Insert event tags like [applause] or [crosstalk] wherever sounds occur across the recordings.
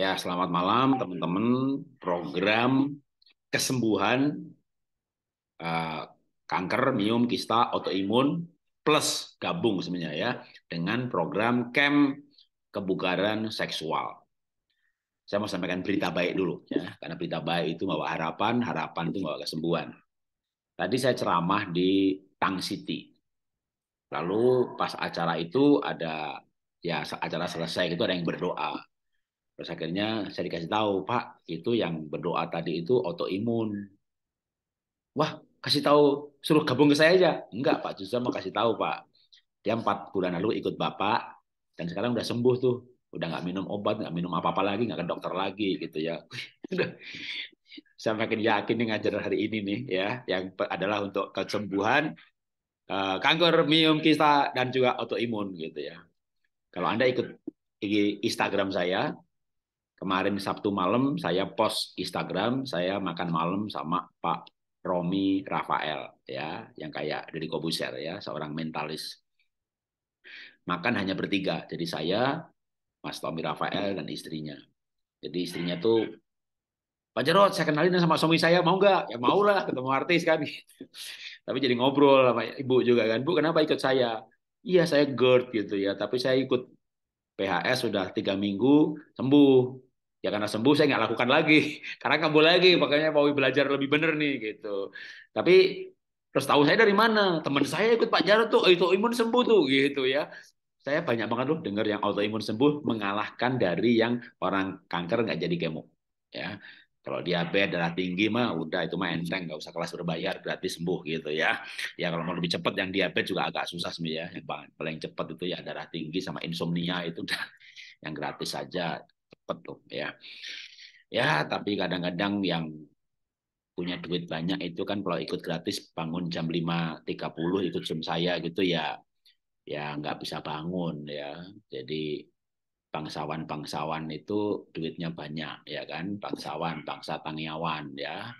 Ya, selamat malam teman-teman. Program kesembuhan uh, kanker, miom, kista, autoimun plus gabung sebenarnya ya dengan program camp kebugaran seksual. Saya mau sampaikan berita baik dulu ya, karena berita baik itu bawa harapan, harapan itu bawa kesembuhan. Tadi saya ceramah di Tang City. Lalu pas acara itu ada ya acara selesai itu ada yang berdoa Terus akhirnya saya dikasih tahu, Pak, itu yang berdoa tadi itu autoimun. Wah, kasih tahu, suruh gabung ke saya aja. Enggak, Pak, justru mau kasih tahu, Pak. Dia empat bulan lalu ikut Bapak, dan sekarang udah sembuh tuh. Udah nggak minum obat, nggak minum apa-apa lagi, nggak ke dokter lagi, gitu ya. [laughs] saya makin yakin nih ngajar hari ini nih, ya, yang adalah untuk kesembuhan eh, kanker miom kista dan juga autoimun gitu ya. Kalau Anda ikut Instagram saya, kemarin Sabtu malam saya post Instagram saya makan malam sama Pak Romi Rafael ya yang kayak dari Kobuser ya seorang mentalis makan hanya bertiga jadi saya Mas Tommy Rafael dan istrinya jadi istrinya tuh Pak Jarod, saya kenalin sama suami saya, mau nggak? Ya mau lah, ketemu artis kan. [laughs] tapi jadi ngobrol sama ibu juga kan. Bu, kenapa ikut saya? Iya, saya GERD gitu ya. Tapi saya ikut PHS sudah tiga minggu, sembuh ya karena sembuh saya nggak lakukan lagi [laughs] karena kambuh lagi makanya mau belajar lebih bener nih gitu tapi terus tahu saya dari mana teman saya ikut Pak Jarod tuh itu imun sembuh tuh gitu ya saya banyak banget loh dengar yang autoimun sembuh mengalahkan dari yang orang kanker nggak jadi kemo ya kalau diabetes darah tinggi mah udah itu mah enteng nggak usah kelas berbayar gratis sembuh gitu ya ya kalau mau lebih cepat yang diabetes juga agak susah sebenarnya yang paling cepat itu ya darah tinggi sama insomnia itu udah yang gratis saja tuh ya. Ya, tapi kadang-kadang yang punya duit banyak itu kan kalau ikut gratis bangun jam 5.30 ikut jam saya gitu ya ya nggak bisa bangun ya. Jadi bangsawan-bangsawan itu duitnya banyak ya kan, bangsawan, bangsa tangiawan ya.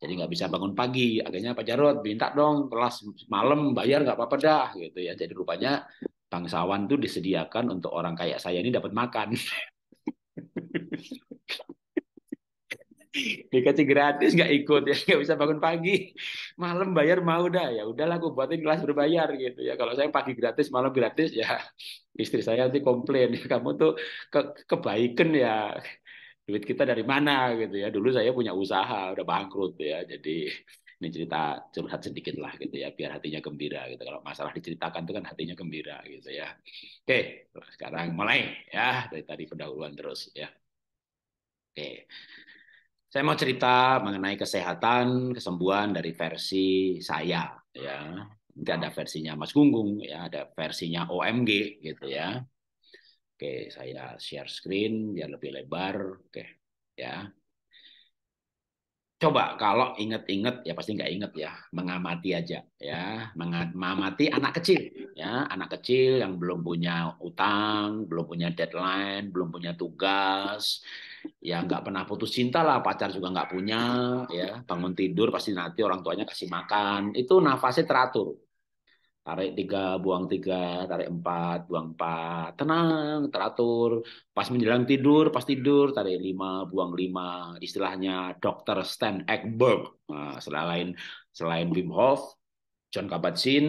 Jadi nggak bisa bangun pagi, akhirnya Pak Jarot minta dong kelas malam bayar nggak apa-apa dah gitu ya. Jadi rupanya bangsawan tuh disediakan untuk orang kayak saya ini dapat makan. [laughs] [laughs] dikasih gratis nggak ikut ya nggak bisa bangun pagi malam bayar mau dah ya udahlah aku buatin kelas berbayar gitu ya kalau saya pagi gratis malam gratis ya [laughs] istri saya nanti komplain [laughs] kamu tuh ke kebaikan ya duit kita dari mana gitu ya dulu saya punya usaha udah bangkrut ya jadi ini cerita curhat sedikit lah gitu ya biar hatinya gembira gitu kalau masalah diceritakan itu kan hatinya gembira gitu ya oke sekarang mulai ya dari tadi pendahuluan terus ya oke saya mau cerita mengenai kesehatan kesembuhan dari versi saya ya nanti ada versinya Mas Gunggung ya ada versinya OMG gitu ya oke saya share screen biar lebih lebar oke ya coba kalau inget-inget ya pasti nggak inget ya mengamati aja ya mengamati anak kecil ya anak kecil yang belum punya utang belum punya deadline belum punya tugas ya nggak pernah putus cinta lah pacar juga nggak punya ya bangun tidur pasti nanti orang tuanya kasih makan itu nafasnya teratur tarik tiga buang tiga tarik empat buang empat tenang teratur pas menjelang tidur pas tidur tarik lima buang lima istilahnya dokter Stan Eckberg, nah, selain selain Wim Hof John Kabat-Zinn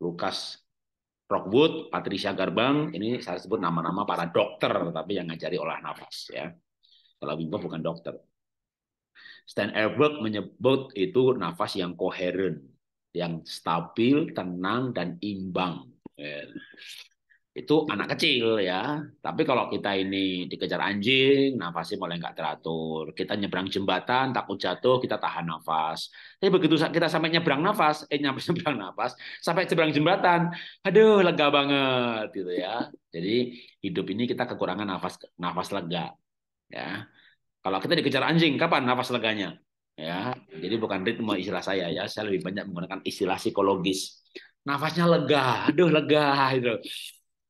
Lukas Rockwood, Patricia Garbang, ini saya sebut nama-nama para dokter, tapi yang ngajari olah nafas ya. Kalau Wim Hof bukan dokter. Stan Elberg menyebut itu nafas yang koheren yang stabil, tenang, dan imbang. Kan. Itu anak kecil ya. Tapi kalau kita ini dikejar anjing, nafasnya mulai nggak teratur. Kita nyebrang jembatan, takut jatuh, kita tahan nafas. Tapi begitu kita sampai nyebrang nafas, eh nyampe [laughs] nyebrang nafas, sampai nyebrang jembatan, aduh lega banget gitu ya. Jadi hidup ini kita kekurangan nafas nafas lega. Ya. Kalau kita dikejar anjing, kapan nafas leganya? ya jadi bukan ritme istilah saya ya saya lebih banyak menggunakan istilah psikologis nafasnya lega aduh lega gitu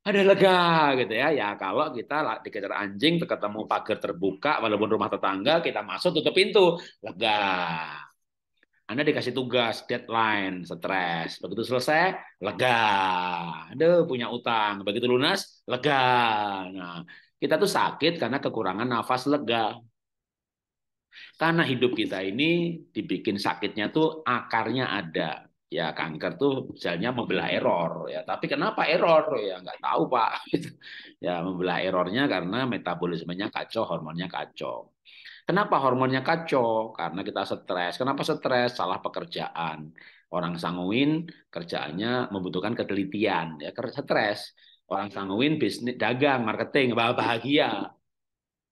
ada lega gitu ya ya kalau kita dikejar anjing ketemu pagar terbuka walaupun rumah tetangga kita masuk tutup pintu lega anda dikasih tugas deadline stres begitu selesai lega ada punya utang begitu lunas lega nah kita tuh sakit karena kekurangan nafas lega karena hidup kita ini dibikin sakitnya tuh akarnya ada. Ya kanker tuh misalnya membelah error ya. Tapi kenapa error ya nggak tahu pak. [laughs] ya membelah errornya karena metabolismenya kacau, hormonnya kacau. Kenapa hormonnya kacau? Karena kita stres. Kenapa stres? Salah pekerjaan. Orang sanguin kerjaannya membutuhkan ketelitian, ya stres. Orang sanguin bisnis dagang, marketing, bahagia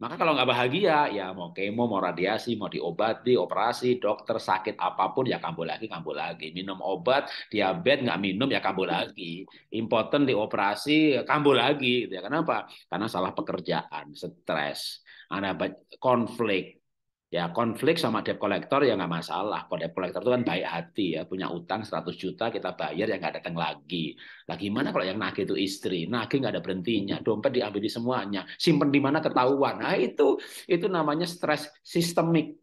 maka kalau nggak bahagia, ya mau kemo, mau radiasi, mau diobati, operasi, dokter, sakit apapun, ya kambuh lagi, kambuh lagi. Minum obat, diabetes nggak minum, ya kambuh iya. lagi. Impoten dioperasi, kambuh lagi. Gitu ya. Kenapa? Karena salah pekerjaan, stres, ada konflik, Ya konflik sama debt collector ya nggak masalah. Kalau debt collector itu kan baik hati ya, punya utang 100 juta kita bayar ya nggak datang lagi. Lah mana kalau yang nagih itu istri? Nagih nggak ada berhentinya, dompet diambil di semuanya, simpen di mana ketahuan. Nah itu itu namanya stres sistemik.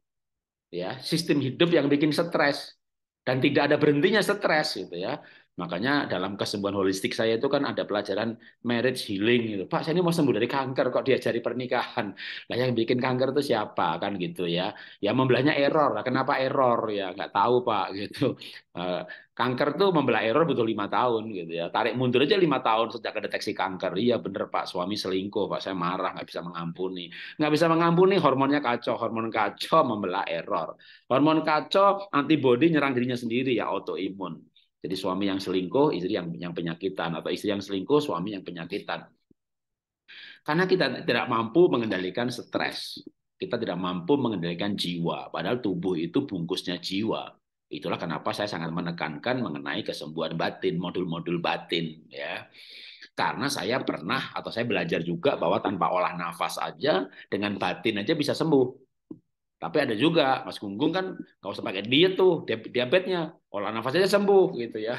Ya, sistem hidup yang bikin stres dan tidak ada berhentinya stres gitu ya. Makanya dalam kesembuhan holistik saya itu kan ada pelajaran marriage healing gitu. Pak, saya ini mau sembuh dari kanker kok diajari pernikahan. Lah yang bikin kanker itu siapa kan gitu ya. Ya membelahnya error. Lah kenapa error ya nggak tahu Pak [laughs] gitu. Eh, kanker tuh membelah error butuh lima tahun gitu ya. Tarik mundur aja lima tahun sejak kedeteksi kanker. Iya bener Pak, suami selingkuh Pak. Saya marah nggak bisa mengampuni. Nggak bisa mengampuni hormonnya kacau. Hormon kacau membelah error. Hormon kacau antibodi nyerang dirinya sendiri ya autoimun jadi suami yang selingkuh, istri yang yang penyakitan atau istri yang selingkuh, suami yang penyakitan. Karena kita tidak mampu mengendalikan stres, kita tidak mampu mengendalikan jiwa, padahal tubuh itu bungkusnya jiwa. Itulah kenapa saya sangat menekankan mengenai kesembuhan batin, modul-modul batin ya. Karena saya pernah atau saya belajar juga bahwa tanpa olah nafas aja dengan batin aja bisa sembuh. Tapi ada juga Mas Gunggung kan nggak usah pakai diet tuh diabetesnya, olah nafas aja sembuh gitu ya.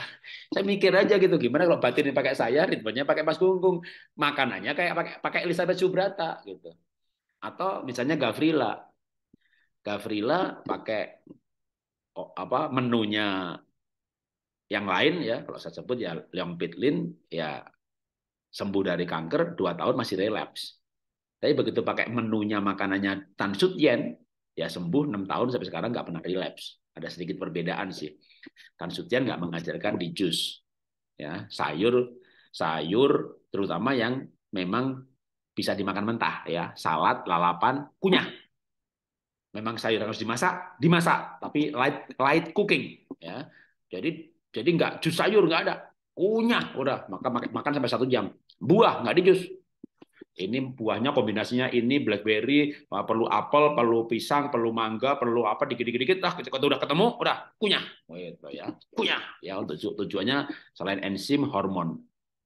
Saya mikir aja gitu gimana kalau batin pakai saya, ritmenya pakai Mas Gunggung, makanannya kayak pakai pakai Elizabeth Subrata gitu. Atau misalnya Gavrila. Gavrila pakai oh, apa menunya yang lain ya, kalau saya sebut ya Leon Pitlin ya sembuh dari kanker dua tahun masih relaps. Tapi begitu pakai menunya makanannya Tan Sut Yen, ya sembuh 6 tahun sampai sekarang nggak pernah relapse. Ada sedikit perbedaan sih. Tan Sutian nggak mengajarkan di jus, ya sayur sayur terutama yang memang bisa dimakan mentah ya salad lalapan kunyah memang sayur harus dimasak dimasak tapi light light cooking ya jadi jadi nggak jus sayur nggak ada kunyah udah maka makan sampai satu jam buah nggak di jus ini buahnya kombinasinya ini blackberry perlu apel perlu pisang perlu mangga perlu apa dikit-dikit dikit lah ketika gitu. udah ketemu udah kunyah gitu ya kunyah ya untuk tujuannya selain enzim hormon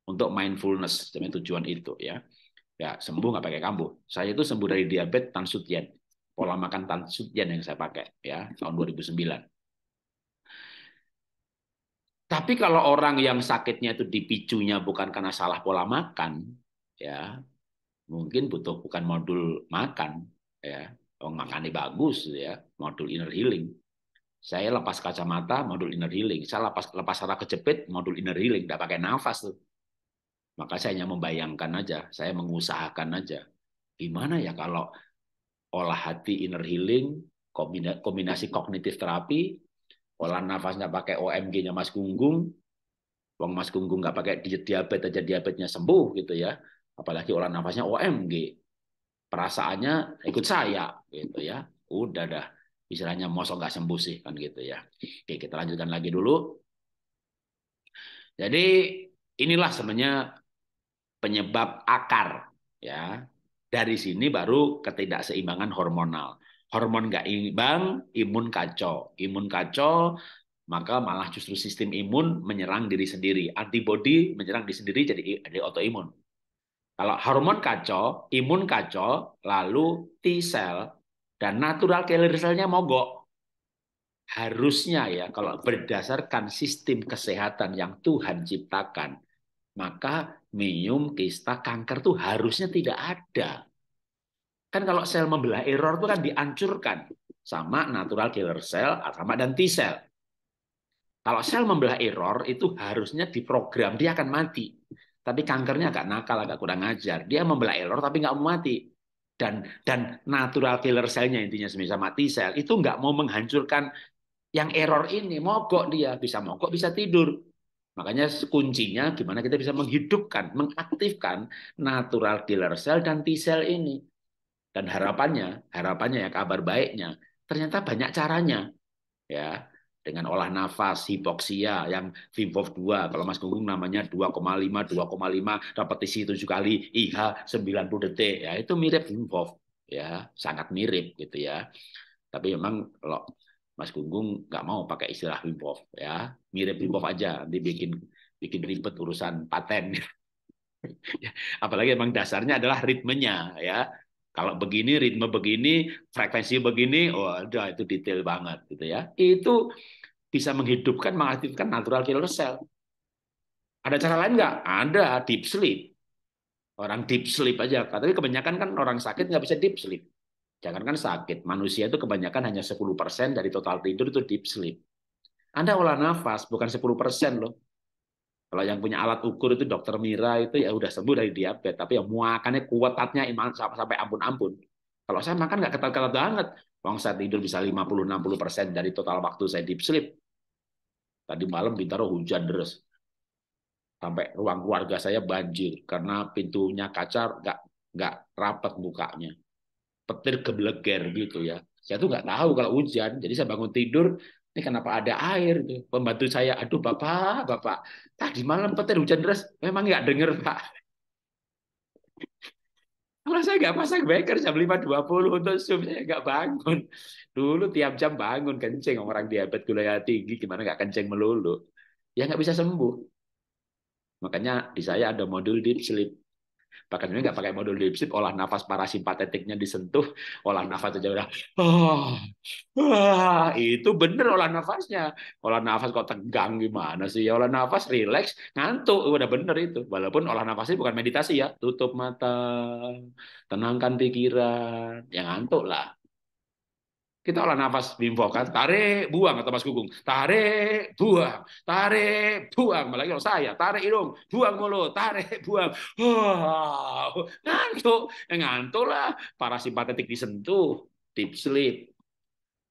untuk mindfulness demi tujuan itu ya ya sembuh nggak pakai kambuh saya itu sembuh dari diabetes tansutien pola makan tansutien yang saya pakai ya tahun 2009 tapi kalau orang yang sakitnya itu dipicunya bukan karena salah pola makan, ya mungkin butuh bukan modul makan ya oh makannya bagus ya modul inner healing saya lepas kacamata modul inner healing saya lepas lepas arah kejepit modul inner healing tidak pakai nafas tuh maka saya hanya membayangkan aja saya mengusahakan aja gimana ya kalau olah hati inner healing kombinasi kognitif terapi olah nafasnya pakai OMG-nya Mas Gunggung uang Mas Gunggung nggak pakai diabetes aja diabetesnya sembuh gitu ya apalagi olah nafasnya OMG perasaannya ikut saya gitu ya udah dah istilahnya mosok nggak sembuh sih kan gitu ya oke kita lanjutkan lagi dulu jadi inilah sebenarnya penyebab akar ya dari sini baru ketidakseimbangan hormonal hormon nggak imbang imun kacau imun kacau maka malah justru sistem imun menyerang diri sendiri. Antibodi menyerang diri sendiri jadi, jadi autoimun. Kalau hormon kacau, imun kacau, lalu T cell dan natural killer cell-nya mogok. Harusnya ya kalau berdasarkan sistem kesehatan yang Tuhan ciptakan, maka minum kista kanker tuh harusnya tidak ada. Kan kalau sel membelah error itu kan dihancurkan sama natural killer cell sama dan T cell. Kalau sel membelah error itu harusnya diprogram dia akan mati. Tapi kankernya agak nakal, agak kurang ajar. Dia membelah error tapi nggak mau mati. Dan dan natural killer selnya intinya semisal mati sel itu nggak mau menghancurkan yang error ini. Mogok dia bisa mogok bisa tidur. Makanya kuncinya gimana kita bisa menghidupkan, mengaktifkan natural killer cell dan T cell ini. Dan harapannya, harapannya ya kabar baiknya, ternyata banyak caranya. Ya, dengan olah nafas, hipoksia yang Vimvov 2, kalau Mas Gunggung namanya 2,5, 2,5, repetisi 7 kali, IH 90 detik, ya itu mirip Vimvov, ya sangat mirip gitu ya. Tapi memang kalau Mas Gunggung nggak mau pakai istilah Vimvov, ya mirip Vimvov aja, dibikin bikin ribet urusan paten. [laughs] Ya, apalagi emang dasarnya adalah ritmenya, ya kalau begini ritme begini, frekuensi begini, oh, oh, itu detail banget gitu ya. Itu bisa menghidupkan, mengaktifkan natural killer cell. Ada cara lain nggak? Ada deep sleep. Orang deep sleep aja. Tapi kebanyakan kan orang sakit nggak bisa deep sleep. Jangan kan sakit, manusia itu kebanyakan hanya 10% dari total tidur itu deep sleep. Anda olah nafas, bukan 10% loh. Kalau yang punya alat ukur itu dokter Mira itu ya udah sembuh dari diabetes, tapi yang muakannya kuat tatnya iman sampai ampun-ampun. Kalau saya makan nggak ketat-ketat banget, uang saya tidur bisa 50-60 persen dari total waktu saya deep sleep. Tadi malam Bintaro hujan deras. Sampai ruang keluarga saya banjir karena pintunya kaca nggak nggak rapat bukanya. Petir kebleger gitu ya. Saya tuh nggak tahu kalau hujan. Jadi saya bangun tidur, ini kenapa ada air itu pembantu saya aduh bapak bapak tadi malam petir hujan deras memang nggak denger pak kalau saya nggak pasang beker jam lima dua puluh, untuk zoom saya nggak bangun dulu tiap jam bangun kencing orang diabetes gula tinggi gimana nggak kencing melulu ya nggak bisa sembuh makanya di saya ada modul deep sleep Bahkan ini nggak pakai modul deep olah nafas parasimpatetiknya disentuh, olah nafas aja udah, oh, oh, itu bener olah nafasnya. Olah nafas kok tegang gimana sih? Ya, olah nafas relax, ngantuk, udah bener itu. Walaupun olah nafasnya bukan meditasi ya, tutup mata, tenangkan pikiran, ya ngantuk lah. Kita olah nafas Wim Hof kan, tarik, buang atau Mas Gugung. Tarik, buang, tarik, buang. Malah kalau saya, tarik hidung, buang mulut, tarik, [laughs] buang. wow ngantuk, ya, ngantuk lah. Parasimpatetik disentuh, deep sleep.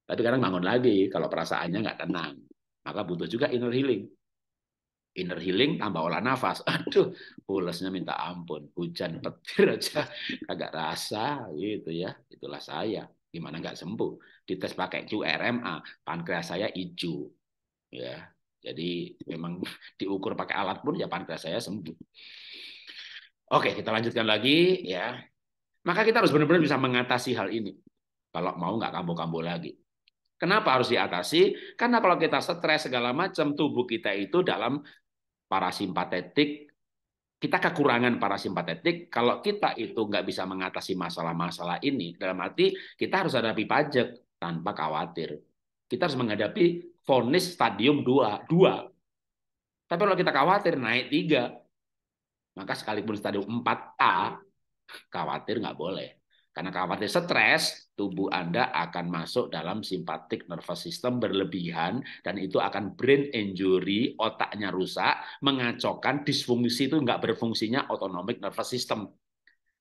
Tapi kadang bangun lagi kalau perasaannya nggak tenang. Maka butuh juga inner healing. Inner healing tambah olah nafas. [laughs] Aduh, pulasnya minta ampun. Hujan petir aja kagak [laughs] rasa gitu ya. Itulah saya. Gimana nggak sembuh? Dites pakai QRMA, pankreas saya hijau. Ya, jadi memang [laughs] diukur pakai alat pun ya pankreas saya sembuh. Oke, kita lanjutkan lagi ya. Maka kita harus benar-benar bisa mengatasi hal ini. Kalau mau nggak kambuh-kambuh lagi. Kenapa harus diatasi? Karena kalau kita stres segala macam, tubuh kita itu dalam parasimpatetik kita kekurangan para simpatetik. kalau kita itu nggak bisa mengatasi masalah-masalah ini dalam arti kita harus hadapi pajak tanpa khawatir kita harus menghadapi vonis stadium 2 dua. tapi kalau kita khawatir naik tiga, maka sekalipun stadium 4A khawatir nggak boleh karena khawatir stres, tubuh Anda akan masuk dalam simpatik nervous system berlebihan dan itu akan brain injury, otaknya rusak, mengacaukan disfungsi itu nggak berfungsinya autonomic nervous system.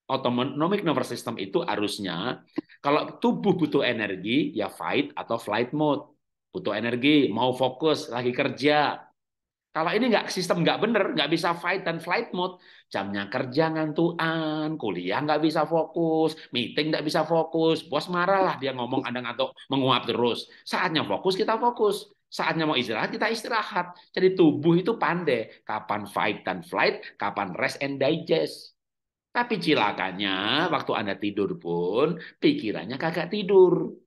Autonomic nervous system itu harusnya kalau tubuh butuh energi ya fight atau flight mode. Butuh energi, mau fokus, lagi kerja, kalau ini nggak sistem nggak bener, nggak bisa fight dan flight mode, jamnya kerja ngantuan, kuliah nggak bisa fokus, meeting nggak bisa fokus, bos marah lah dia ngomong anda ngantuk, menguap terus. Saatnya fokus kita fokus, saatnya mau istirahat kita istirahat. Jadi tubuh itu pandai kapan fight dan flight, kapan rest and digest. Tapi cilakanya waktu Anda tidur pun pikirannya kagak tidur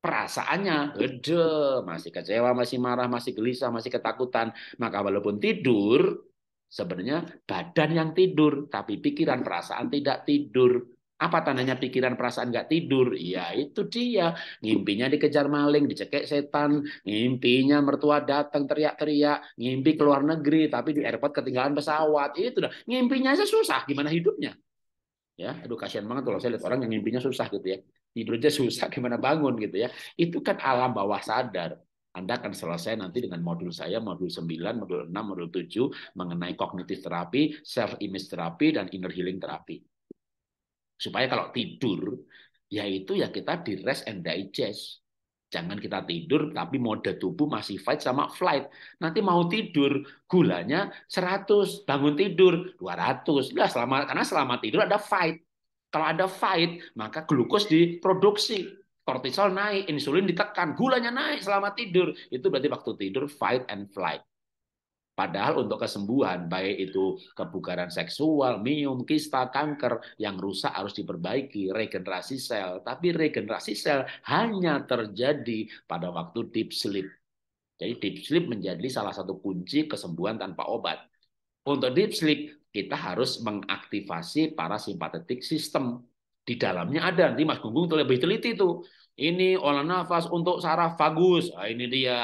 perasaannya gede, masih kecewa, masih marah, masih gelisah, masih ketakutan. Maka walaupun tidur, sebenarnya badan yang tidur, tapi pikiran perasaan tidak tidur. Apa tandanya pikiran perasaan nggak tidur? Ya itu dia. Ngimpinya dikejar maling, dicekek setan. Ngimpinya mertua datang teriak-teriak. Ngimpi ke luar negeri, tapi di airport ketinggalan pesawat. Itu dah. Ngimpinya aja susah. Gimana hidupnya? Ya, aduh kasihan banget kalau saya lihat orang yang ngimpinya susah gitu ya tidurnya susah [laughs] gimana bangun gitu ya. Itu kan alam bawah sadar. Anda akan selesai nanti dengan modul saya, modul 9, modul 6, modul 7, mengenai kognitif terapi, self-image terapi, dan inner healing terapi. Supaya kalau tidur, yaitu ya kita di rest and digest. Jangan kita tidur tapi mode tubuh masih fight sama flight. Nanti mau tidur gulanya 100, bangun tidur 200. Lah selama karena selama tidur ada fight. Kalau ada fight, maka glukos diproduksi, kortisol naik, insulin ditekan, gulanya naik selama tidur. Itu berarti waktu tidur fight and flight. Padahal untuk kesembuhan, baik itu kebugaran seksual, minum, kista, kanker, yang rusak harus diperbaiki, regenerasi sel. Tapi regenerasi sel hanya terjadi pada waktu deep sleep. Jadi deep sleep menjadi salah satu kunci kesembuhan tanpa obat. Untuk deep sleep, kita harus mengaktifasi para simpatetik sistem. Di dalamnya ada, nanti Mas Gunggung lebih teliti tuh. Ini olah nafas untuk saraf vagus. Nah, ini dia.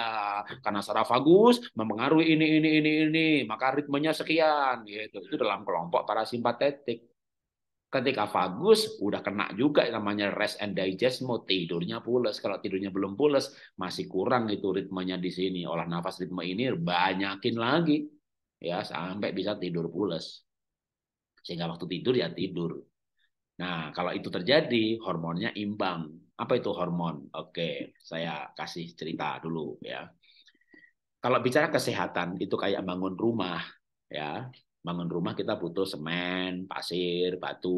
Karena saraf vagus mempengaruhi ini, ini, ini, ini. Maka ritmenya sekian. Gitu. Itu dalam kelompok para simpatetik. Ketika vagus, udah kena juga namanya rest and digest mau Tidurnya pules. Kalau tidurnya belum pules, masih kurang itu ritmenya di sini. Olah nafas ritme ini banyakin lagi ya sampai bisa tidur pulas sehingga waktu tidur ya tidur nah kalau itu terjadi hormonnya imbang apa itu hormon oke saya kasih cerita dulu ya kalau bicara kesehatan itu kayak bangun rumah ya bangun rumah kita butuh semen pasir batu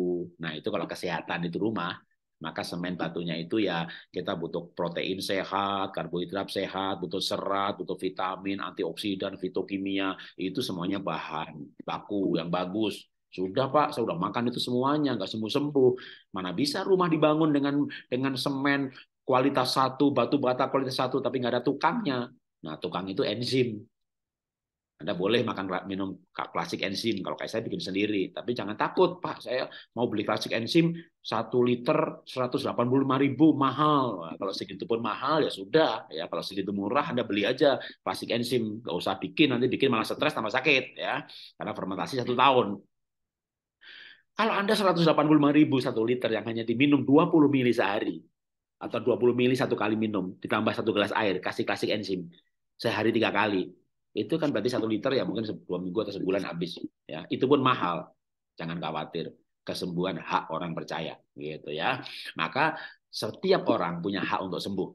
nah itu kalau kesehatan itu rumah maka semen batunya itu ya kita butuh protein sehat, karbohidrat sehat, butuh serat, butuh vitamin, antioksidan, fitokimia, itu semuanya bahan baku yang bagus. Sudah Pak, saya sudah makan itu semuanya, nggak sembuh-sembuh. Mana bisa rumah dibangun dengan dengan semen kualitas satu, batu bata kualitas satu, tapi nggak ada tukangnya. Nah, tukang itu enzim. Anda boleh makan minum klasik enzim kalau kayak saya bikin sendiri, tapi jangan takut Pak, saya mau beli klasik enzim 1 liter 185.000 mahal. Nah, kalau segitu pun mahal ya sudah, ya kalau segitu murah Anda beli aja klasik enzim, nggak usah bikin nanti bikin malah stres tambah sakit ya, karena fermentasi satu tahun. Kalau Anda 185.000 1 liter yang hanya diminum 20 mili sehari atau 20 mili satu kali minum ditambah satu gelas air kasih klasik enzim sehari tiga kali itu kan berarti satu liter ya mungkin dua minggu atau sebulan habis ya itu pun mahal jangan khawatir kesembuhan hak orang percaya gitu ya maka setiap orang punya hak untuk sembuh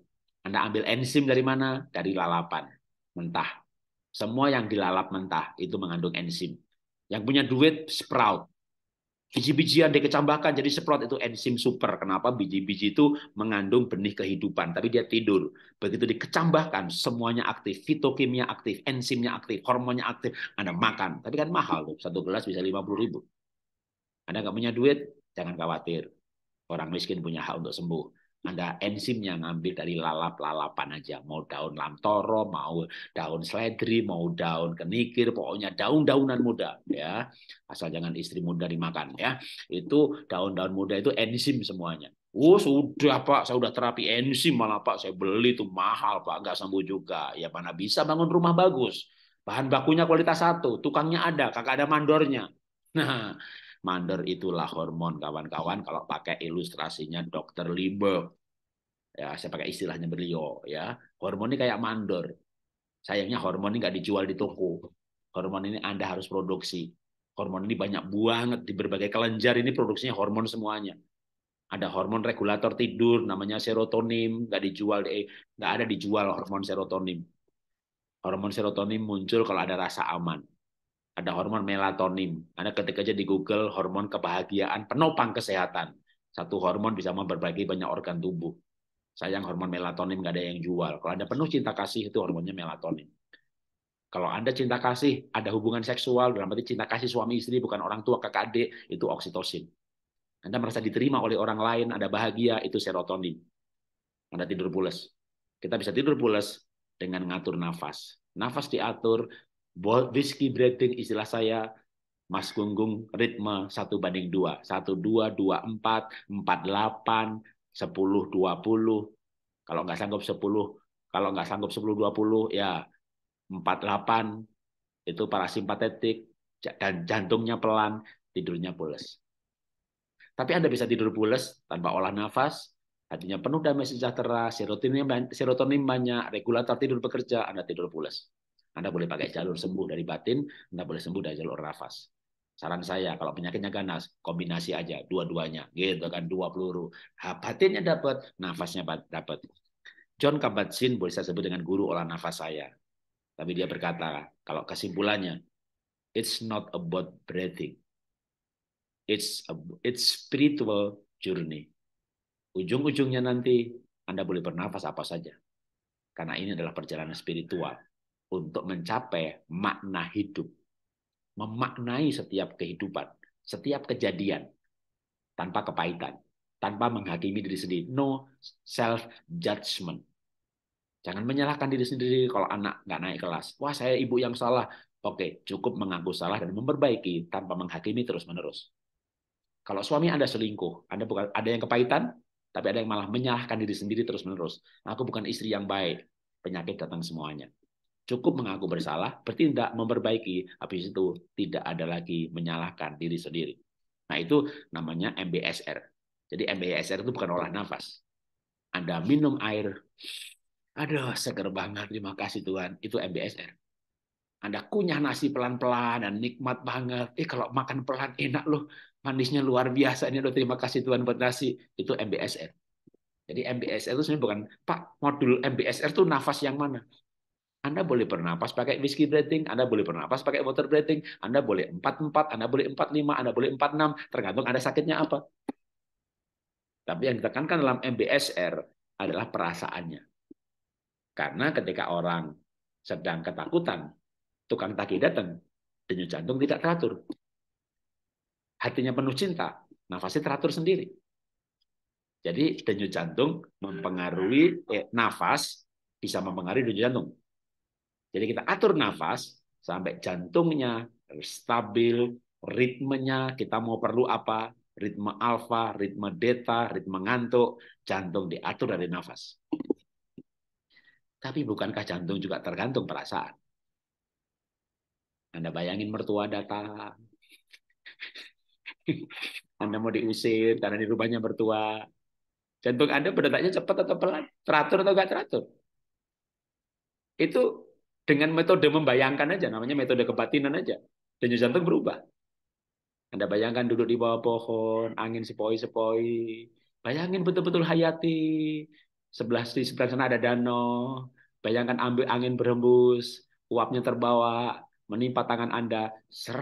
anda ambil enzim dari mana dari lalapan mentah semua yang dilalap mentah itu mengandung enzim yang punya duit sprout biji-bijian dikecambahkan jadi semprot itu enzim super. Kenapa biji-biji itu mengandung benih kehidupan, tapi dia tidur. Begitu dikecambahkan semuanya aktif, fitokimia aktif, enzimnya aktif, hormonnya aktif. Anda makan, tapi kan mahal tuh. Satu gelas bisa lima puluh ribu. Anda nggak punya duit, jangan khawatir. Orang miskin punya hak untuk sembuh. Ada enzim yang ngambil dari lalap-lalapan aja. Mau daun lamtoro, mau daun seledri, mau daun kenikir, pokoknya daun-daunan muda ya. Asal jangan istri muda dimakan ya. Itu daun-daun muda itu enzim semuanya. Oh sudah pak, saya sudah terapi enzim malah pak, saya beli itu mahal pak, nggak sembuh juga. Ya mana bisa bangun rumah bagus. Bahan bakunya kualitas satu, tukangnya ada, kakak ada mandornya. Nah, Mandor itulah hormon kawan-kawan kalau pakai ilustrasinya Dokter Lieberg. Ya, saya pakai istilahnya beliau ya. Hormon ini kayak mandor. Sayangnya hormon ini nggak dijual di toko. Hormon ini Anda harus produksi. Hormon ini banyak banget di berbagai kelenjar ini produksinya hormon semuanya. Ada hormon regulator tidur namanya serotonin, nggak dijual di eh, nggak ada dijual hormon serotonin. Hormon serotonin muncul kalau ada rasa aman ada hormon melatonin. Anda ketik aja di Google hormon kebahagiaan penopang kesehatan. Satu hormon bisa memperbaiki banyak organ tubuh. Sayang hormon melatonin nggak ada yang jual. Kalau Anda penuh cinta kasih itu hormonnya melatonin. Kalau Anda cinta kasih, ada hubungan seksual, dalam arti cinta kasih suami istri, bukan orang tua, kakak adik, itu oksitosin. Anda merasa diterima oleh orang lain, ada bahagia, itu serotonin. Anda tidur pulas. Kita bisa tidur pulas dengan ngatur nafas. Nafas diatur, whiskey breathing istilah saya Mas Gunggung ritme satu banding dua satu dua dua empat empat delapan sepuluh dua puluh Kalau nggak sanggup sepuluh kalau nggak sanggup sepuluh dua puluh ya empat delapan Itu parasimpatetik, dan jantungnya pelan, tidurnya pules. Tapi Anda bisa tidur pules tanpa olah nafas, hatinya penuh damai sejahtera, serotonin, serotonin banyak, regulator tidur bekerja, Anda tidur pules. Anda boleh pakai jalur sembuh dari batin, Anda boleh sembuh dari jalur nafas. Saran saya, kalau penyakitnya ganas, kombinasi aja dua-duanya, gitu kan, dua peluru. Ha, nah, batinnya dapat, nafasnya dapat. John Kabat-Zinn boleh saya sebut dengan guru olah nafas saya. Tapi dia berkata, kalau kesimpulannya, it's not about breathing. It's a, it's spiritual journey. Ujung-ujungnya nanti Anda boleh bernafas apa saja. Karena ini adalah perjalanan spiritual untuk mencapai makna hidup, memaknai setiap kehidupan, setiap kejadian tanpa kepahitan, tanpa menghakimi diri sendiri. No self judgment. Jangan menyalahkan diri sendiri kalau anak nggak naik kelas. Wah saya ibu yang salah. Oke, cukup mengaku salah dan memperbaiki tanpa menghakimi terus-menerus. Kalau suami Anda selingkuh, Anda bukan ada yang kepahitan, tapi ada yang malah menyalahkan diri sendiri terus-menerus. Aku bukan istri yang baik. Penyakit datang semuanya cukup mengaku bersalah, bertindak, memperbaiki, habis itu tidak ada lagi menyalahkan diri sendiri. Nah, itu namanya MBSR. Jadi MBSR itu bukan olah nafas. Anda minum air, aduh seger banget, terima kasih Tuhan, itu MBSR. Anda kunyah nasi pelan-pelan dan nikmat banget. Eh kalau makan pelan enak loh, manisnya luar biasa ini loh, terima kasih Tuhan buat nasi. Itu MBSR. Jadi MBSR itu sebenarnya bukan, Pak, modul MBSR itu nafas yang mana? Anda boleh bernapas pakai whiskey breathing, Anda boleh bernapas pakai water breathing, Anda boleh 44, Anda boleh 45, Anda boleh 46, tergantung Anda sakitnya apa. Tapi yang ditekankan dalam MBSR adalah perasaannya. Karena ketika orang sedang ketakutan, tukang taki datang, denyut jantung tidak teratur. Hatinya penuh cinta, nafasnya teratur sendiri. Jadi denyut jantung mempengaruhi eh, nafas bisa mempengaruhi denyut jantung. Jadi kita atur nafas sampai jantungnya stabil, ritmenya kita mau perlu apa, ritme alfa, ritme delta ritme ngantuk, jantung diatur dari nafas. Tapi bukankah jantung juga tergantung perasaan? Anda bayangin mertua datang. [laughs] Anda mau diusir karena di rumahnya mertua. Jantung Anda berdetaknya cepat atau pelan? Teratur atau nggak teratur? Itu dengan metode membayangkan aja, namanya metode kebatinan aja. Denyut jantung berubah. Anda bayangkan duduk di bawah pohon, angin sepoi-sepoi. Bayangin betul-betul hayati. Sebelah di sebelah sana ada danau. Bayangkan ambil angin berhembus, uapnya terbawa, menimpa tangan Anda, ser,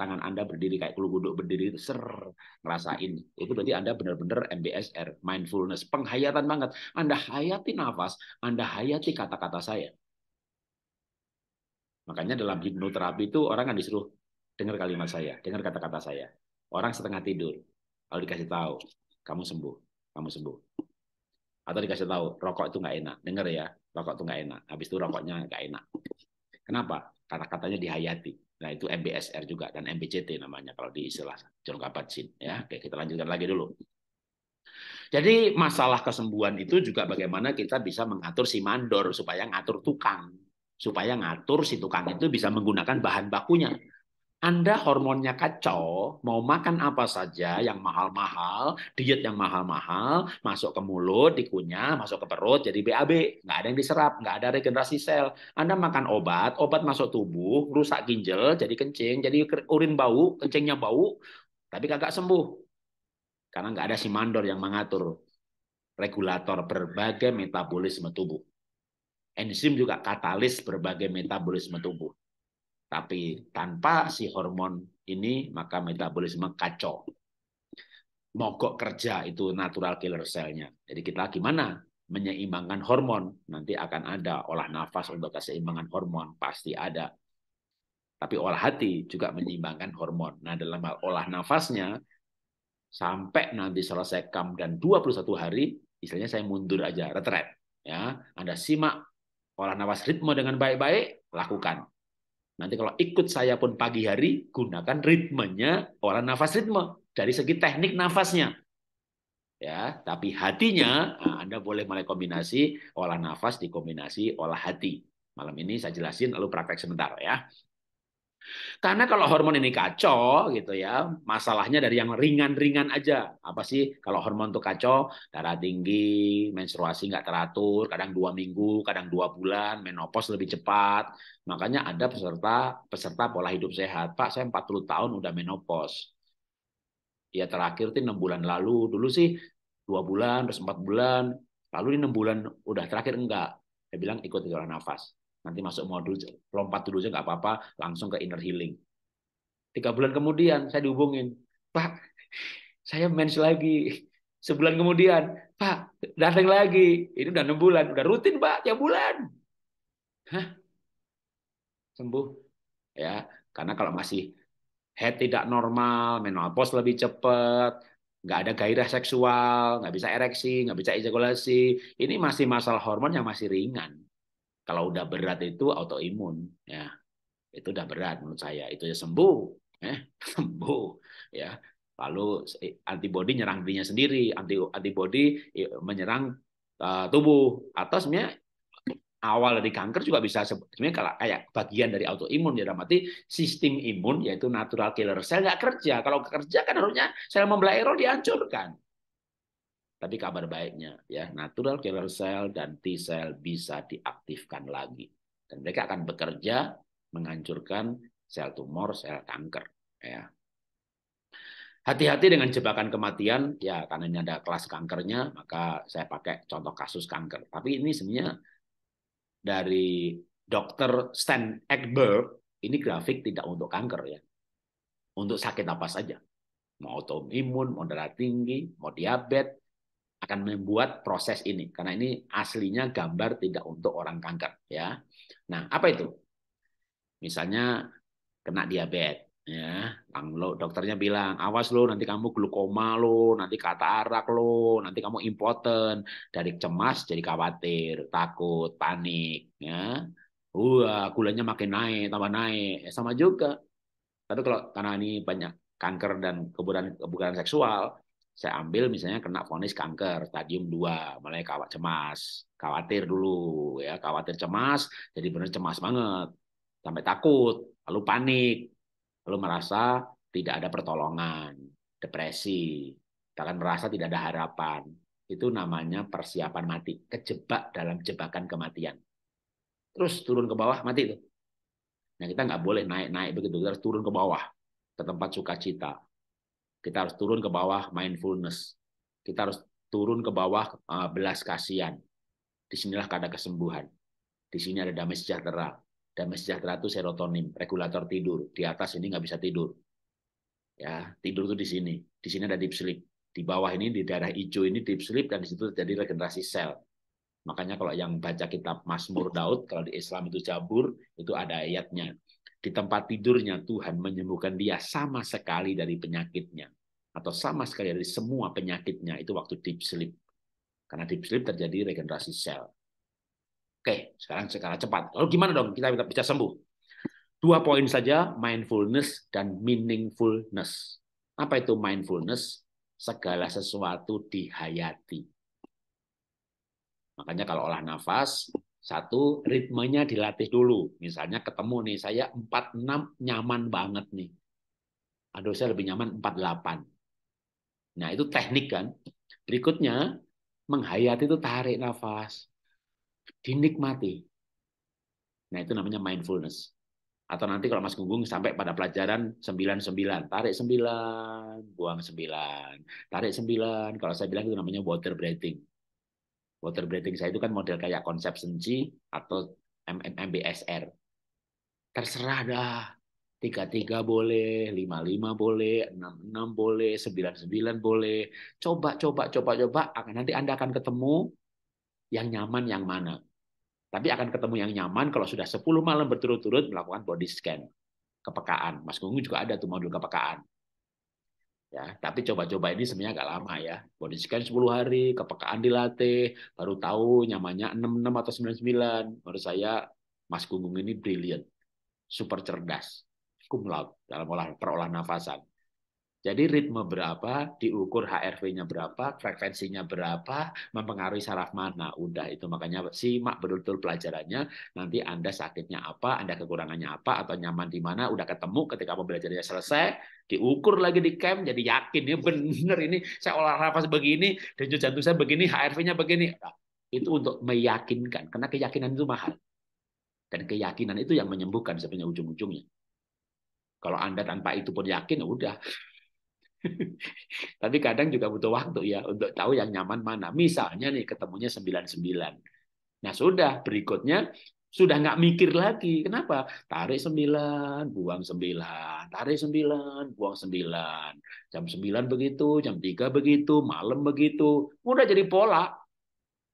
tangan Anda berdiri kayak kelubuduk berdiri ser, ngerasain. Itu berarti Anda benar-benar MBSR, mindfulness, penghayatan banget. Anda hayati nafas, Anda hayati kata-kata saya. Makanya dalam hipnoterapi itu orang kan disuruh dengar kalimat saya, dengar kata-kata saya. Orang setengah tidur, kalau dikasih tahu, kamu sembuh, kamu sembuh. Atau dikasih tahu, rokok itu nggak enak, dengar ya, rokok itu nggak enak. Habis itu rokoknya nggak enak. Kenapa? karena katanya dihayati. Nah itu MBSR juga dan MBCT namanya kalau di istilah Jorga Batsin. Ya, oke kita lanjutkan lagi dulu. Jadi masalah kesembuhan itu juga bagaimana kita bisa mengatur si mandor supaya ngatur tukang supaya ngatur si tukang itu bisa menggunakan bahan bakunya. Anda hormonnya kacau, mau makan apa saja yang mahal-mahal, diet yang mahal-mahal, masuk ke mulut, dikunyah, masuk ke perut, jadi BAB. Nggak ada yang diserap, nggak ada regenerasi sel. Anda makan obat, obat masuk tubuh, rusak ginjal, jadi kencing, jadi urin bau, kencingnya bau, tapi kagak sembuh. Karena nggak ada si mandor yang mengatur regulator berbagai metabolisme tubuh. Enzim juga katalis berbagai metabolisme tubuh. Tapi tanpa si hormon ini maka metabolisme kacau. Mogok kerja itu natural killer cell-nya. Jadi kita gimana menyeimbangkan hormon? Nanti akan ada olah nafas untuk keseimbangan hormon, pasti ada. Tapi olah hati juga menyeimbangkan hormon. Nah, dalam hal olah nafasnya sampai nanti selesai kam dan 21 hari, istilahnya saya mundur aja, retret. Ya, Anda simak Olah nafas ritme dengan baik-baik, lakukan. Nanti kalau ikut saya pun pagi hari, gunakan ritmenya olah nafas ritme dari segi teknik nafasnya. Ya, tapi hatinya nah, Anda boleh mulai kombinasi olah nafas dikombinasi olah hati. Malam ini saya jelasin lalu praktek sebentar ya. Karena kalau hormon ini kacau gitu ya, masalahnya dari yang ringan-ringan aja. Apa sih kalau hormon tuh kacau? Darah tinggi, menstruasi nggak teratur, kadang dua minggu, kadang dua bulan, menopause lebih cepat. Makanya ada peserta peserta pola hidup sehat. Pak, saya 40 tahun udah menopause. Ya terakhir tuh 6 bulan lalu. Dulu sih dua bulan, terus empat bulan. Lalu ini 6 bulan udah terakhir enggak. Saya bilang ikut ikutan nafas. Nanti masuk modul, lompat dulu aja nggak apa-apa, langsung ke inner healing. Tiga bulan kemudian saya dihubungin, Pak, saya mens lagi. Sebulan kemudian, Pak, datang lagi. Ini udah enam bulan, udah rutin Pak, tiap bulan. Hah? Sembuh. Ya, karena kalau masih head tidak normal, menopause lebih cepat, nggak ada gairah seksual, nggak bisa ereksi, nggak bisa ejakulasi. Ini masih masalah hormon yang masih ringan. Kalau udah berat itu autoimun, ya itu udah berat menurut saya. Itu ya sembuh, eh [laughs] sembuh, ya. Lalu antibodi nyerang dirinya sendiri, anti antibodi menyerang uh, tubuh. Atau sebenarnya awal dari kanker juga bisa sebenarnya kalau kayak bagian dari autoimun ya mati sistem imun yaitu natural killer sel nggak kerja kalau kerja kan harusnya sel membelah error dihancurkan tapi kabar baiknya ya natural killer cell dan T cell bisa diaktifkan lagi dan mereka akan bekerja menghancurkan sel tumor, sel kanker ya. Hati-hati dengan jebakan kematian, ya karena ini ada kelas kankernya, maka saya pakai contoh kasus kanker. Tapi ini sebenarnya dari dokter Stan Ekberg, ini grafik tidak untuk kanker ya. Untuk sakit apa saja. Mau autoimun, mau darah tinggi, mau diabetes, akan membuat proses ini karena ini aslinya gambar tidak untuk orang kanker ya. Nah, apa itu? Misalnya kena diabetes ya, lo dokternya bilang, "Awas lo nanti kamu glukoma lo, nanti katarak lo, nanti kamu impoten." Dari cemas jadi khawatir, takut, panik ya. Wah, gulanya makin naik, tambah naik. Ya, sama juga. Tapi kalau karena ini banyak kanker dan kebugaran seksual, saya ambil misalnya kena vonis kanker stadium 2, mulai kawat cemas, khawatir dulu ya, khawatir cemas, jadi benar cemas banget, sampai takut, lalu panik, lalu merasa tidak ada pertolongan, depresi, kalian merasa tidak ada harapan. Itu namanya persiapan mati, kejebak dalam jebakan kematian. Terus turun ke bawah, mati itu. Nah kita nggak boleh naik-naik begitu, kita harus turun ke bawah, ke tempat sukacita, kita harus turun ke bawah mindfulness. Kita harus turun ke bawah uh, belas kasihan. Di sinilah ada kesembuhan. Di sini ada damai sejahtera. Damai sejahtera itu serotonin, regulator tidur. Di atas ini nggak bisa tidur. Ya, tidur tuh di sini. Di sini ada deep sleep. Di bawah ini di daerah hijau ini deep sleep dan di situ terjadi regenerasi sel. Makanya kalau yang baca kitab Mazmur Daud, kalau di Islam itu Jabur, itu ada ayatnya. Di tempat tidurnya Tuhan menyembuhkan dia sama sekali dari penyakitnya. Atau sama sekali dari semua penyakitnya. Itu waktu deep sleep. Karena deep sleep terjadi regenerasi sel. Oke, sekarang secara cepat. Lalu gimana dong kita bisa sembuh? Dua poin saja, mindfulness dan meaningfulness. Apa itu mindfulness? Segala sesuatu dihayati. Makanya kalau olah nafas, satu, ritmenya dilatih dulu. Misalnya ketemu nih, saya empat enam nyaman banget nih. Aduh, saya lebih nyaman empat delapan. Nah, itu teknik kan. Berikutnya, menghayati itu tarik nafas. Dinikmati. Nah, itu namanya mindfulness. Atau nanti kalau Mas Gunggung sampai pada pelajaran 99, tarik 9, buang 9, tarik 9. Kalau saya bilang itu namanya water breathing. Water breathing saya itu kan model kayak konsep senci atau MBSR. Terserah dah. tiga tiga boleh, lima lima boleh, enam enam boleh, sembilan sembilan boleh. Coba, coba, coba, coba. akan Nanti Anda akan ketemu yang nyaman yang mana. Tapi akan ketemu yang nyaman kalau sudah sepuluh malam berturut-turut melakukan body scan. Kepekaan. Mas Gunggung juga ada tuh modul kepekaan ya tapi coba-coba ini sebenarnya agak lama ya body scan 10 hari kepekaan dilatih baru tahu nyamannya 66 atau 99 menurut saya Mas Gunggung ini brilliant super cerdas kumlaut dalam olah perolahan nafasan jadi ritme berapa, diukur HRV-nya berapa, frekuensinya berapa, mempengaruhi saraf mana. Udah itu makanya simak betul-betul pelajarannya. Nanti Anda sakitnya apa, Anda kekurangannya apa, atau nyaman di mana, udah ketemu ketika pembelajarannya selesai, diukur lagi di camp, jadi yakin ya bener ini saya olah olahraga begini, dan jantung saya begini, HRV-nya begini. Nah, itu untuk meyakinkan, karena keyakinan itu mahal. Dan keyakinan itu yang menyembuhkan sebenarnya ujung-ujungnya. Kalau Anda tanpa itu pun yakin, udah tapi kadang juga butuh waktu ya untuk tahu yang nyaman mana. Misalnya nih ketemunya 99. Nah sudah, berikutnya sudah nggak mikir lagi. Kenapa? Tarik 9, buang 9. Tarik 9, buang 9. Jam 9 begitu, jam 3 begitu, malam begitu. Udah jadi pola.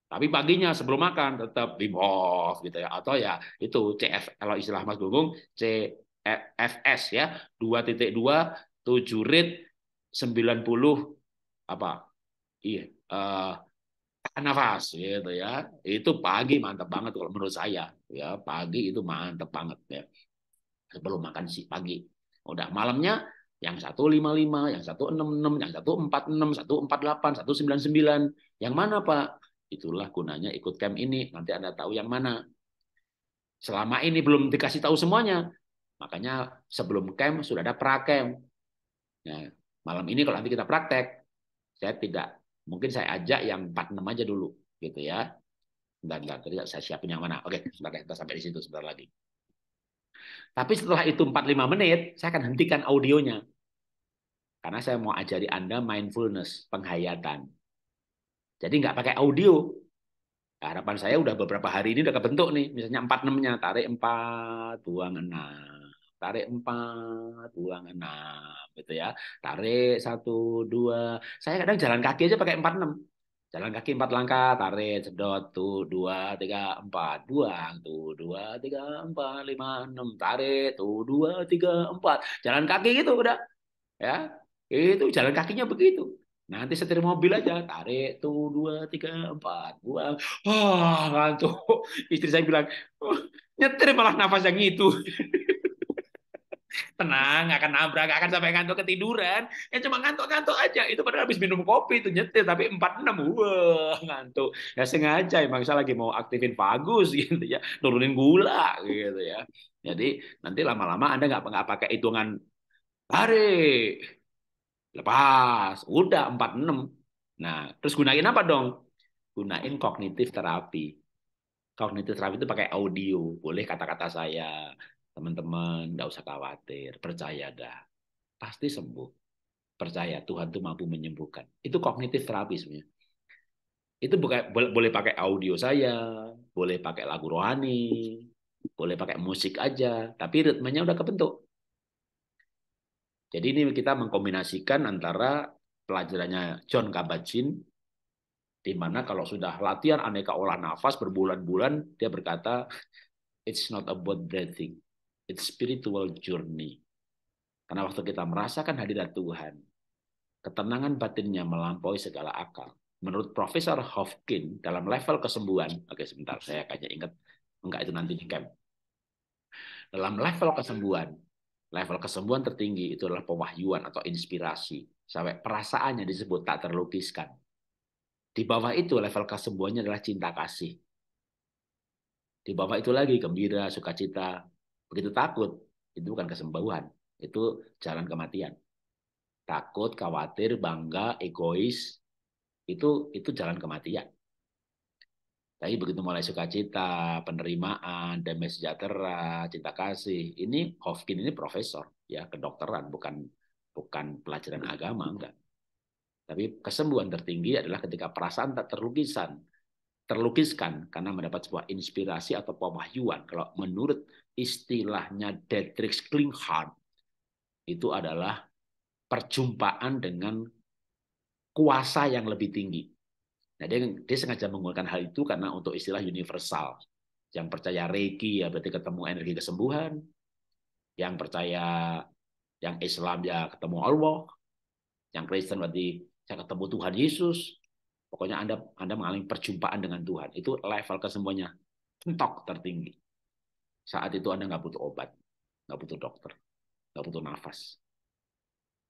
Tapi paginya sebelum makan tetap lim off gitu ya. Atau ya itu CF kalau istilah Mas Gunggung CFS ya. 2.2 7 read 90 apa iya uh, tahan nafas gitu ya itu pagi mantap banget kalau menurut saya ya pagi itu mantap banget ya sebelum makan sih pagi udah malamnya yang 155, yang 166, yang 146, 148, 199. Yang mana, Pak? Itulah gunanya ikut camp ini. Nanti Anda tahu yang mana. Selama ini belum dikasih tahu semuanya. Makanya sebelum camp sudah ada pra-camp. Ya. Malam ini kalau nanti kita praktek, saya tidak mungkin saya ajak yang 46 aja dulu gitu ya. dan tidak, tadi saya siapin yang mana. Oke, sebentar kita sampai di situ sebentar lagi. Tapi setelah itu 45 menit, saya akan hentikan audionya. Karena saya mau ajari Anda mindfulness, penghayatan. Jadi nggak pakai audio. Harapan saya udah beberapa hari ini udah kebentuk nih. Misalnya 46-nya, tarik 4, buang 6 tarik empat, pulang enam, gitu ya. Tarik satu, dua. Saya kadang jalan kaki aja pakai empat enam. Jalan kaki empat langkah, tarik, sedot, tuh, dua, tiga, empat, dua, tuh, dua, tiga, empat, lima, enam, tarik, tuh, dua, tiga, empat. Jalan kaki gitu udah, ya. Itu jalan kakinya begitu. Nanti setir mobil aja, tarik tuh dua tiga empat dua Wah oh, ngantuk. Istri saya bilang oh, nyetir malah nafas yang itu. [laughs] Tenang, nggak akan nabrak, nggak akan sampai ngantuk ketiduran. Ya cuma ngantuk-ngantuk aja. Itu padahal habis minum kopi itu nyetir, tapi 46, wah ngantuk. Ya sengaja emang saya lagi mau aktifin bagus [laughs] gitu ya, turunin gula gitu ya. Jadi nanti lama-lama Anda nggak nggak pakai hitungan tarik lepas, udah 46. Nah, terus gunain apa dong? Gunain kognitif terapi. Kognitif terapi itu pakai audio, boleh kata-kata saya, Teman-teman, nggak usah khawatir, percaya dah. Pasti sembuh. Percaya, Tuhan tuh mampu menyembuhkan. Itu kognitif terapi sebenarnya. Itu boleh, boleh pakai audio saya, boleh pakai lagu rohani, boleh pakai musik aja, tapi ritmenya udah kebentuk. Jadi ini kita mengkombinasikan antara pelajarannya John Kabat-Zinn di mana kalau sudah latihan aneka olah nafas berbulan-bulan dia berkata it's not about breathing It's spiritual journey. Karena waktu kita merasakan hadirat Tuhan, ketenangan batinnya melampaui segala akal. Menurut Profesor Hofkin, dalam level kesembuhan, oke sebentar, saya kayaknya ingat, enggak itu nanti di camp. Dalam level kesembuhan, level kesembuhan tertinggi itu adalah pewahyuan atau inspirasi. Sampai perasaannya disebut tak terlukiskan. Di bawah itu level kesembuhannya adalah cinta kasih. Di bawah itu lagi gembira, sukacita, Begitu takut, itu bukan kesembuhan, itu jalan kematian. Takut, khawatir, bangga, egois, itu itu jalan kematian. Tapi begitu mulai sukacita, penerimaan damai sejahtera, cinta kasih, ini Hofkin ini profesor ya kedokteran bukan bukan pelajaran agama enggak. Tapi kesembuhan tertinggi adalah ketika perasaan tak terlukisan terlukiskan karena mendapat sebuah inspirasi atau pemahyuan Kalau menurut istilahnya Dietrich Klinghardt, itu adalah perjumpaan dengan kuasa yang lebih tinggi. Nah, dia, dia sengaja menggunakan hal itu karena untuk istilah universal. Yang percaya Reiki ya berarti ketemu energi kesembuhan. Yang percaya yang Islam ya ketemu Allah. Yang Kristen berarti saya ketemu Tuhan Yesus. Pokoknya Anda Anda mengalami perjumpaan dengan Tuhan. Itu level kesemuanya mentok tertinggi. Saat itu Anda nggak butuh obat, nggak butuh dokter, nggak butuh nafas.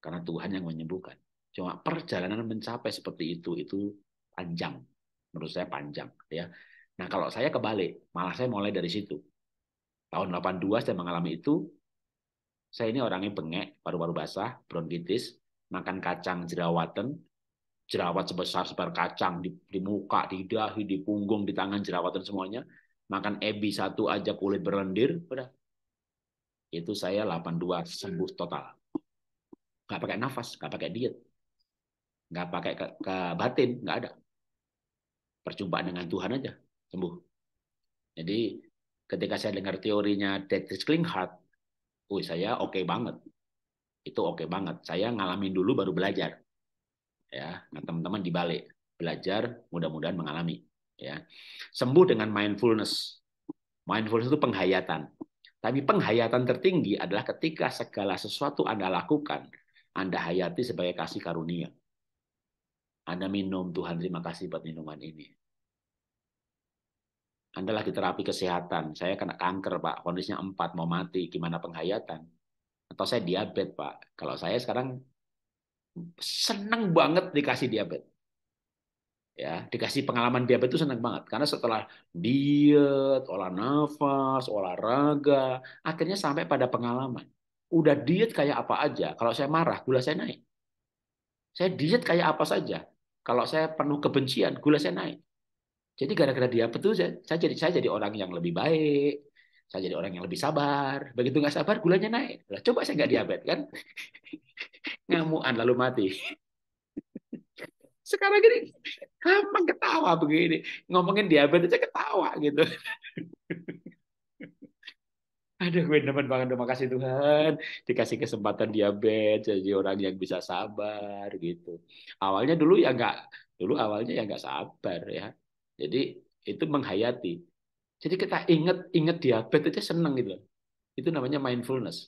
Karena Tuhan yang menyembuhkan. Cuma perjalanan mencapai seperti itu itu panjang. Menurut saya panjang, ya. Nah, kalau saya kebalik, malah saya mulai dari situ. Tahun 82 saya mengalami itu. Saya ini orangnya bengek, paru-paru basah, bronkitis, makan kacang jerawatan, jerawat sebesar sebar kacang di, di muka, di dahi, di punggung, di tangan, jerawatan semuanya. Makan ebi satu aja kulit berlendir, udah. Itu saya 82 sembuh total. Gak pakai nafas, gak pakai diet. Gak pakai ke, ke batin, nggak ada. Perjumpaan dengan Tuhan aja, sembuh. Jadi ketika saya dengar teorinya Dietrich Klinghardt, wih saya oke okay banget. Itu oke okay banget. Saya ngalamin dulu baru belajar ya nah teman-teman dibalik belajar mudah-mudahan mengalami ya sembuh dengan mindfulness mindfulness itu penghayatan tapi penghayatan tertinggi adalah ketika segala sesuatu anda lakukan anda hayati sebagai kasih karunia anda minum Tuhan terima kasih buat minuman ini anda lagi terapi kesehatan, saya kena kanker Pak, kondisinya empat mau mati, gimana penghayatan? Atau saya diabetes Pak, kalau saya sekarang senang banget dikasih diabetes. Ya, dikasih pengalaman diabetes itu seneng banget karena setelah diet, olah nafas, olahraga, akhirnya sampai pada pengalaman. Udah diet kayak apa aja, kalau saya marah gula saya naik. Saya diet kayak apa saja, kalau saya penuh kebencian gula saya naik. Jadi gara-gara diabetes itu saya, saya jadi saya jadi orang yang lebih baik, saya jadi orang yang lebih sabar. Begitu nggak sabar gulanya naik. Lah, coba saya nggak diabetes kan? ngamuan lalu mati. Sekarang gini, gampang ketawa begini. Ngomongin diabetes aja ketawa gitu. Aduh, gue demen banget. Terima kasih Tuhan. Dikasih kesempatan diabetes, jadi orang yang bisa sabar gitu. Awalnya dulu ya nggak, dulu awalnya ya nggak sabar ya. Jadi itu menghayati. Jadi kita inget inget diabetes aja seneng gitu. Itu namanya mindfulness.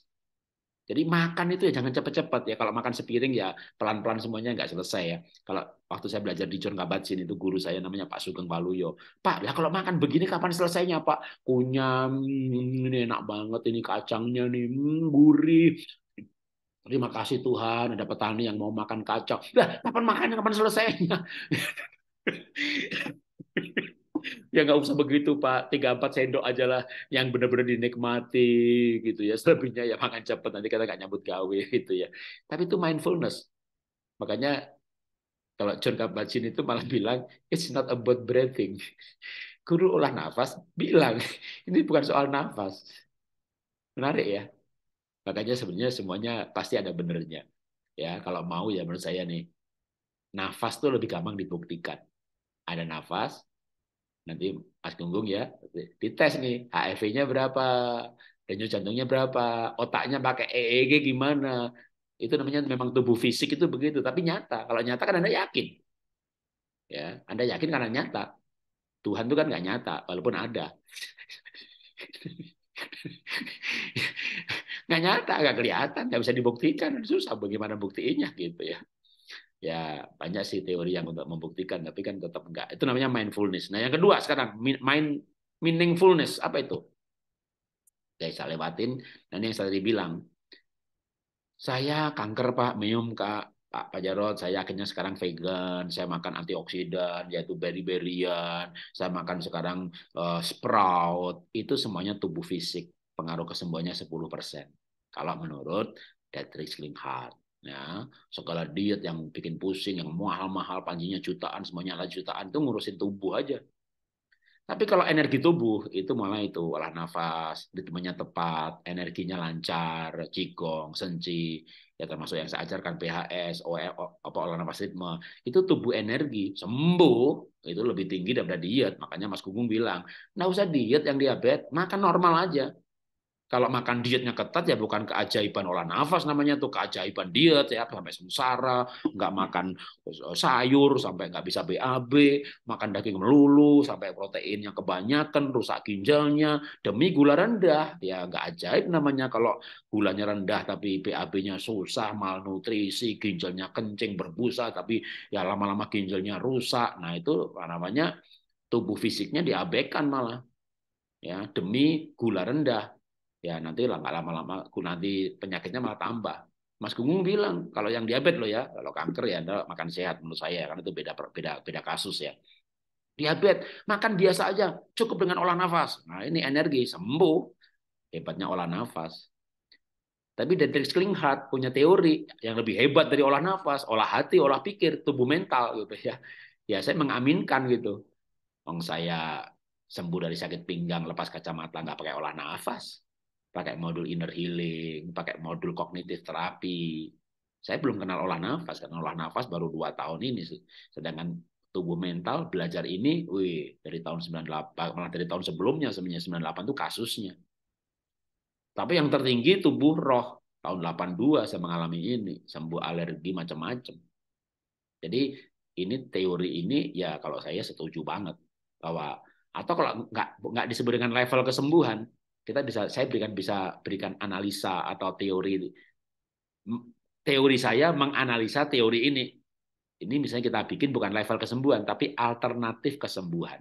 Jadi makan itu ya jangan cepat-cepat ya. Kalau makan sepiring ya pelan-pelan semuanya nggak selesai ya. Kalau waktu saya belajar di John Kabat-Zinn itu guru saya namanya Pak Sugeng Waluyo. Pak, ya kalau makan begini kapan selesainya Pak? Kunyam, ini enak banget ini kacangnya nih, hmm, gurih. Terima kasih Tuhan ada petani yang mau makan kacang. Lah, kapan makannya, kapan selesainya? [laughs] ya nggak usah begitu Pak, tiga empat sendok aja lah yang benar-benar dinikmati gitu ya. Selebihnya ya makan cepat nanti kita nggak nyambut gawe [laughs] gitu ya. Tapi itu mindfulness. Makanya kalau John Kabat-Zinn itu malah [laughs] bilang it's not about breathing. [laughs] Guru olah nafas bilang ini bukan soal nafas. Menarik ya. Makanya sebenarnya semuanya pasti ada benernya. Ya, kalau mau ya menurut saya nih nafas tuh lebih gampang dibuktikan. Ada nafas, nanti Mas Gunggung ya dites nih HFV-nya berapa denyut jantungnya berapa otaknya pakai EEG gimana itu namanya memang tubuh fisik itu begitu tapi nyata kalau nyata kan anda yakin ya anda yakin karena nyata Tuhan itu kan nggak nyata walaupun ada [laughs] nggak nyata nggak kelihatan nggak bisa dibuktikan susah bagaimana buktiinnya gitu ya ya banyak sih teori yang untuk membuktikan tapi kan tetap enggak itu namanya mindfulness nah yang kedua sekarang mind meaningfulness apa itu saya saya lewatin dan yang saya tadi bilang saya kanker pak minum kak Pak Pak Jarod, saya akhirnya sekarang vegan, saya makan antioksidan, yaitu berry-berryan, saya makan sekarang uh, sprout, itu semuanya tubuh fisik, pengaruh kesembuhannya 10%. Kalau menurut Dietrich Linhart ya segala diet yang bikin pusing yang mahal-mahal panjinya jutaan semuanya lah jutaan itu ngurusin tubuh aja tapi kalau energi tubuh itu malah itu olah nafas ritmenya tepat energinya lancar cikong senci ya termasuk yang saya ajarkan PHS ol e, apa olah nafas ritme itu tubuh energi sembuh itu lebih tinggi daripada diet makanya Mas Gunggung bilang nggak usah diet yang diabetes makan normal aja kalau makan dietnya ketat ya bukan keajaiban olah nafas namanya tuh keajaiban diet ya sampai sengsara, nggak makan eh, sayur sampai nggak bisa BAB, makan daging melulu sampai proteinnya kebanyakan, rusak ginjalnya demi gula rendah ya nggak ajaib namanya kalau gulanya rendah tapi BAB-nya susah, malnutrisi, ginjalnya kencing berbusa tapi ya lama-lama ginjalnya rusak. Nah itu namanya tubuh fisiknya diabaikan malah ya demi gula rendah ya nanti lah nggak lama-lama nanti penyakitnya malah tambah. Mas Gunggung bilang kalau yang diabetes loh ya, kalau kanker ya anda makan sehat menurut saya ya, karena itu beda beda beda kasus ya. Diabetes makan biasa aja, cukup dengan olah nafas. Nah ini energi sembuh, hebatnya olah nafas. Tapi Dietrich Klinghardt punya teori yang lebih hebat dari olah nafas, olah hati, olah pikir, tubuh mental gitu ya. Ya saya mengaminkan gitu. Wong saya sembuh dari sakit pinggang lepas kacamata nggak pakai olah nafas pakai modul inner healing, pakai modul kognitif terapi. Saya belum kenal olah nafas, karena olah nafas baru dua tahun ini. Sedangkan tubuh mental belajar ini, wih, dari tahun 98, malah dari tahun sebelumnya, sebenarnya 98 itu kasusnya. Tapi yang tertinggi tubuh roh. Tahun 82 saya mengalami ini, sembuh alergi macam-macam. Jadi ini teori ini ya kalau saya setuju banget bahwa atau kalau nggak nggak disebut dengan level kesembuhan, kita bisa saya berikan bisa berikan analisa atau teori teori saya menganalisa teori ini ini misalnya kita bikin bukan level kesembuhan tapi alternatif kesembuhan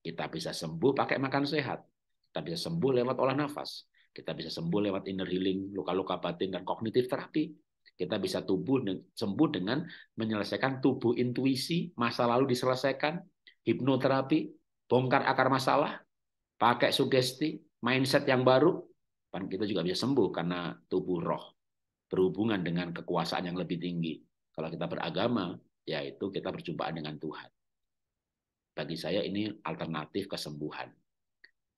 kita bisa sembuh pakai makan sehat kita bisa sembuh lewat olah nafas kita bisa sembuh lewat inner healing luka-luka batin dan kognitif terapi kita bisa tubuh sembuh dengan menyelesaikan tubuh intuisi masa lalu diselesaikan hipnoterapi bongkar akar masalah pakai sugesti mindset yang baru, kan kita juga bisa sembuh karena tubuh roh berhubungan dengan kekuasaan yang lebih tinggi. Kalau kita beragama, yaitu kita berjumpaan dengan Tuhan. Bagi saya ini alternatif kesembuhan.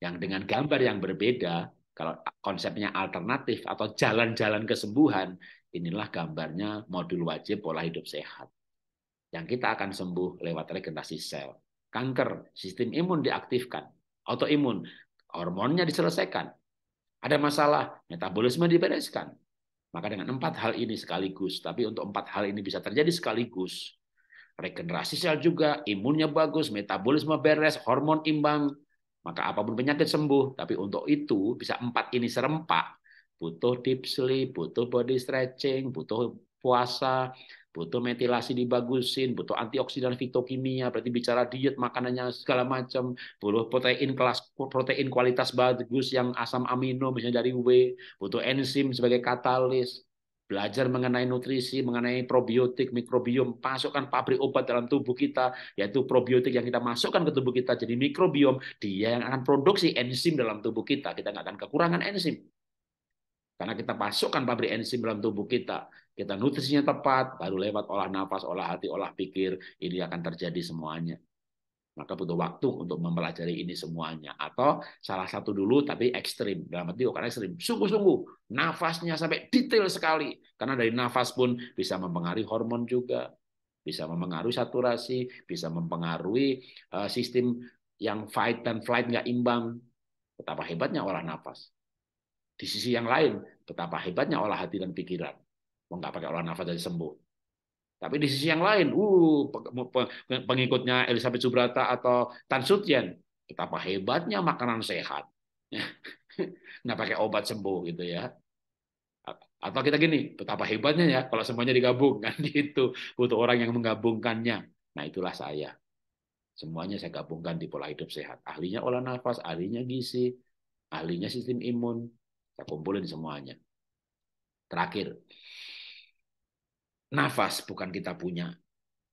Yang dengan gambar yang berbeda, kalau konsepnya alternatif atau jalan-jalan kesembuhan, inilah gambarnya modul wajib pola hidup sehat. Yang kita akan sembuh lewat regenerasi sel. Kanker, sistem imun diaktifkan. Autoimun, hormonnya diselesaikan. Ada masalah, metabolisme dibereskan. Maka dengan empat hal ini sekaligus, tapi untuk empat hal ini bisa terjadi sekaligus. Regenerasi sel juga, imunnya bagus, metabolisme beres, hormon imbang, maka apapun penyakit sembuh. Tapi untuk itu bisa empat ini serempak, butuh deep sleep, butuh body stretching, butuh puasa, butuh metilasi dibagusin, butuh antioksidan fitokimia, berarti bicara diet makanannya segala macam, butuh protein kelas protein kualitas bagus yang asam amino misalnya dari W, butuh enzim sebagai katalis, belajar mengenai nutrisi, mengenai probiotik, mikrobiom, masukkan pabrik obat dalam tubuh kita, yaitu probiotik yang kita masukkan ke tubuh kita jadi mikrobiom, dia yang akan produksi enzim dalam tubuh kita, kita nggak akan kekurangan enzim. Karena kita masukkan pabrik enzim dalam tubuh kita, kita nutrisinya tepat, baru lewat olah nafas, olah hati, olah pikir, ini akan terjadi semuanya. Maka butuh waktu untuk mempelajari ini semuanya. Atau salah satu dulu tapi ekstrim. Dalam arti bukan ekstrim. Sungguh-sungguh. Nafasnya sampai detail sekali. Karena dari nafas pun bisa mempengaruhi hormon juga. Bisa mempengaruhi saturasi. Bisa mempengaruhi eh, sistem yang fight dan flight nggak imbang. Betapa hebatnya olah nafas. Di sisi yang lain, betapa hebatnya olah hati dan pikiran. Mau nggak pakai olah nafas jadi sembuh. Tapi di sisi yang lain, uh, pengikutnya Elizabeth Subrata atau Tan Sutian, betapa hebatnya makanan sehat. [laughs] nggak pakai obat sembuh gitu ya. Atau kita gini, betapa hebatnya ya kalau semuanya digabung [laughs] kan gitu. Butuh orang yang menggabungkannya. Nah itulah saya. Semuanya saya gabungkan di pola hidup sehat. Ahlinya olah nafas, ahlinya gizi, ahlinya sistem imun, saya kumpulin semuanya. Terakhir, nafas bukan kita punya.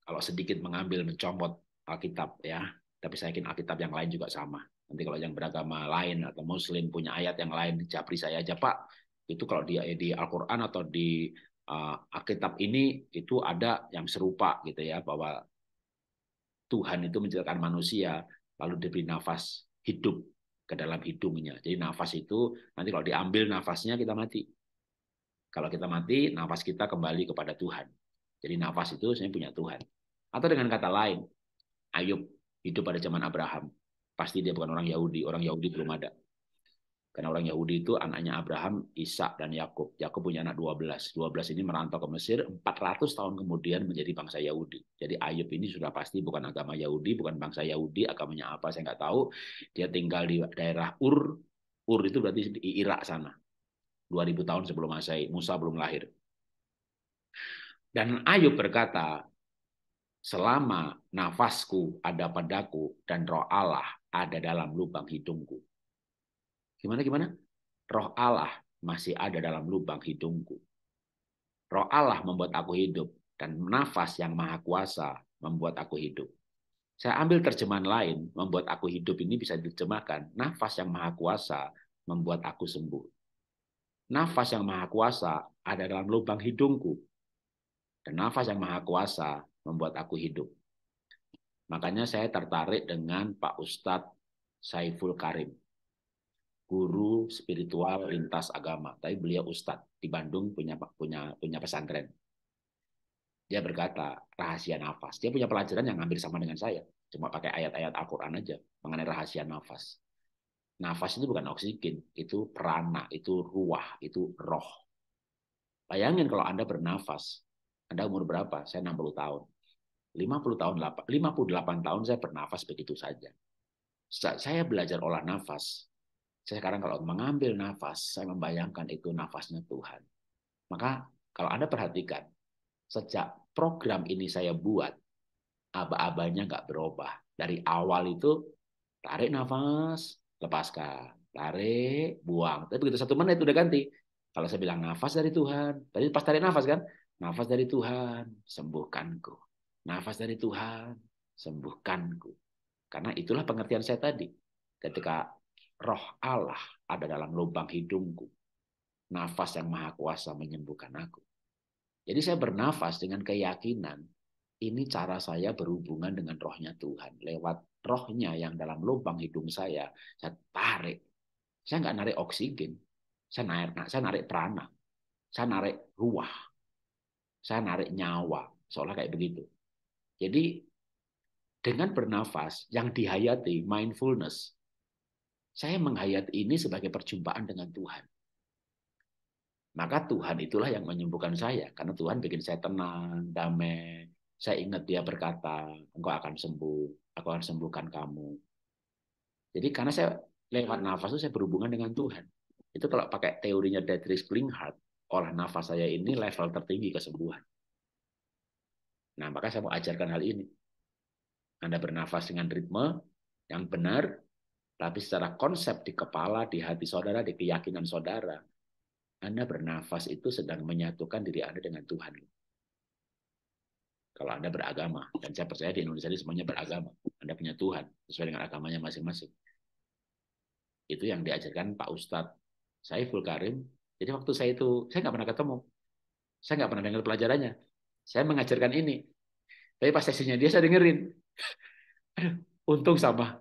Kalau sedikit mengambil, mencomot Alkitab ya. Tapi saya yakin Alkitab yang lain juga sama. Nanti kalau yang beragama lain atau Muslim punya ayat yang lain, japri saya aja Pak. Itu kalau di, eh, di Al-Quran atau di uh, Alkitab ini itu ada yang serupa gitu ya bahwa Tuhan itu menciptakan manusia lalu diberi nafas hidup ke dalam hidungnya. Jadi nafas itu nanti kalau diambil nafasnya kita mati. Kalau kita mati, nafas kita kembali kepada Tuhan. Jadi nafas itu sebenarnya punya Tuhan. Atau dengan kata lain, Ayub hidup pada zaman Abraham. Pasti dia bukan orang Yahudi, orang Yahudi belum ada. Karena orang Yahudi itu anaknya Abraham, Ishak dan Yakub. Yakub punya anak 12. 12 ini merantau ke Mesir 400 tahun kemudian menjadi bangsa Yahudi. Jadi Ayub ini sudah pasti bukan agama Yahudi, bukan bangsa Yahudi, agamanya apa saya nggak tahu. Dia tinggal di daerah Ur. Ur itu berarti di Irak sana. 2000 tahun sebelum Masehi, Musa belum lahir. Dan Ayub berkata, selama nafasku ada padaku dan roh Allah ada dalam lubang hidungku. Gimana gimana? Roh Allah masih ada dalam lubang hidungku. Roh Allah membuat aku hidup dan nafas yang maha kuasa membuat aku hidup. Saya ambil terjemahan lain, membuat aku hidup ini bisa diterjemahkan, nafas yang maha kuasa membuat aku sembuh. Nafas yang maha kuasa ada dalam lubang hidungku. Dan nafas yang maha kuasa membuat aku hidup. Makanya saya tertarik dengan Pak Ustadz Saiful Karim guru spiritual lintas agama, tapi beliau ustadz di Bandung punya punya punya pesantren. Dia berkata rahasia nafas. Dia punya pelajaran yang hampir sama dengan saya, cuma pakai ayat-ayat Al-Quran aja mengenai rahasia nafas. Nafas itu bukan oksigen, itu prana, itu ruah, itu roh. Bayangin kalau Anda bernafas, Anda umur berapa? Saya 60 tahun. 50 tahun 58 tahun saya bernafas begitu saja. Saya belajar olah nafas saya sekarang kalau mengambil nafas, saya membayangkan itu nafasnya Tuhan. Maka kalau Anda perhatikan, sejak program ini saya buat, aba-abanya nggak berubah. Dari awal itu, tarik nafas, lepaskan. Tarik, buang. Tapi begitu satu menit udah ganti. Kalau saya bilang nafas dari Tuhan, tadi pas tarik nafas kan, nafas dari Tuhan, sembuhkanku. Nafas dari Tuhan, sembuhkanku. Karena itulah pengertian saya tadi. Ketika roh Allah ada dalam lubang hidungku. Nafas yang maha kuasa menyembuhkan aku. Jadi saya bernafas dengan keyakinan ini cara saya berhubungan dengan rohnya Tuhan. Lewat rohnya yang dalam lubang hidung saya, saya tarik. Saya nggak narik oksigen. Saya narik, saya narik prana. Saya narik ruah. Saya narik nyawa. Seolah kayak begitu. Jadi dengan bernafas yang dihayati mindfulness, saya menghayat ini sebagai perjumpaan dengan Tuhan. Maka Tuhan itulah yang menyembuhkan saya. Karena Tuhan bikin saya tenang, damai. Saya ingat dia berkata, engkau akan sembuh, aku akan sembuhkan kamu. Jadi karena saya lewat nafas itu saya berhubungan dengan Tuhan. Itu kalau pakai teorinya Dietrich Klinghardt, olah nafas saya ini level tertinggi kesembuhan. Nah, maka saya mau ajarkan hal ini. Anda bernafas dengan ritme yang benar, tapi secara konsep di kepala, di hati saudara, di keyakinan saudara, Anda bernafas itu sedang menyatukan diri Anda dengan Tuhan. Kalau Anda beragama, dan saya percaya di Indonesia ini semuanya beragama. Anda punya Tuhan sesuai dengan agamanya masing-masing. Itu yang diajarkan Pak Ustadz Saiful Karim. Jadi waktu saya itu, saya nggak pernah ketemu. Saya nggak pernah dengar pelajarannya. Saya mengajarkan ini. Tapi pas sesinya dia, saya dengerin. [laughs] Aduh, untung sama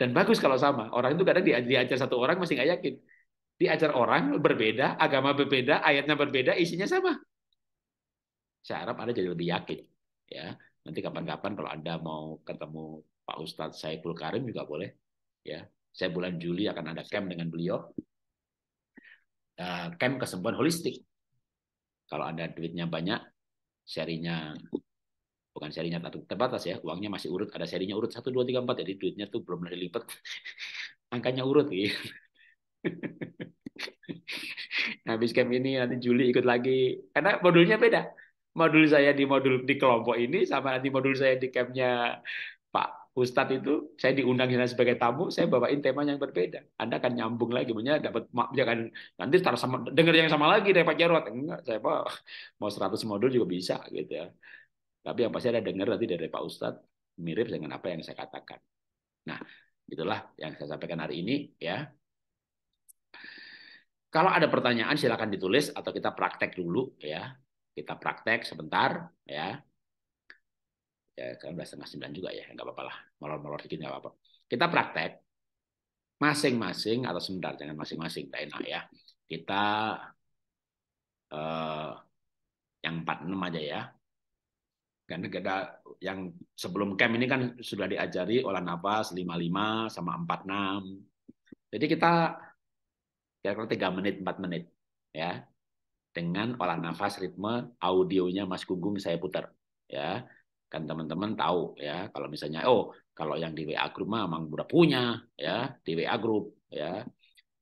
dan bagus kalau sama. Orang itu kadang diajar satu orang masih nggak yakin. Diajar orang berbeda, agama berbeda, ayatnya berbeda, isinya sama. Saya harap Anda jadi lebih yakin. Ya, nanti kapan-kapan kalau Anda mau ketemu Pak Ustadz Saiful Karim juga boleh. Ya, saya bulan Juli akan ada camp dengan beliau. Uh, camp kesembuhan holistik. Kalau Anda duitnya banyak, serinya bukan serinya terbatas ya uangnya masih urut ada serinya urut satu dua tiga empat jadi duitnya tuh belum pernah lipat [laughs] angkanya urut gitu [laughs] habis camp ini nanti Juli ikut lagi karena modulnya beda modul saya di modul di kelompok ini sama nanti modul saya di campnya Pak Ustadz itu saya diundang sebagai tamu saya bawain tema yang berbeda Anda akan nyambung lagi punya dapat jangan nanti taruh sama dengar yang sama lagi dari Pak Jarot enggak saya mau 100 modul juga bisa gitu ya tapi yang pasti ada dengar tadi dari Pak Ustadz mirip dengan apa yang saya katakan. Nah, itulah yang saya sampaikan hari ini ya. Kalau ada pertanyaan silakan ditulis atau kita praktek dulu ya. Kita praktek sebentar ya. Ya, kan udah setengah sembilan juga ya, nggak apa-apa lah. Molor-molor dikit nggak apa-apa. Kita praktek masing-masing atau sebentar jangan masing-masing, tak enak ya. Kita eh, yang 46 aja ya. Kan negara yang sebelum camp ini kan sudah diajari olah nafas 55 sama 46. Jadi kita kira-kira 3 menit 4 menit ya. Dengan olah nafas ritme audionya Mas Gunggung saya putar ya. Kan teman-teman tahu ya kalau misalnya oh kalau yang di WA grup mah emang udah punya ya di WA grup ya.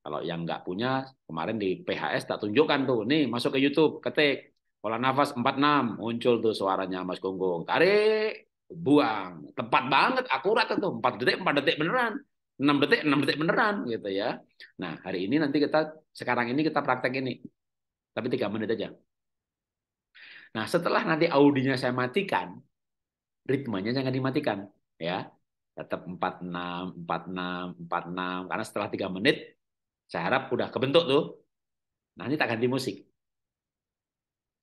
Kalau yang nggak punya kemarin di PHS tak tunjukkan tuh nih masuk ke YouTube ketik Pola nafas 46 muncul tuh suaranya Mas Gonggong. Tarik, buang. Tepat banget, akurat tuh 4 detik, 4 detik beneran. 6 detik, 6 detik beneran gitu ya. Nah, hari ini nanti kita sekarang ini kita praktek ini. Tapi 3 menit aja. Nah, setelah nanti audinya saya matikan, ritmenya jangan dimatikan ya. Tetap 46 46 46 karena setelah 3 menit saya harap udah kebentuk tuh. Nah, ini tak ganti musik.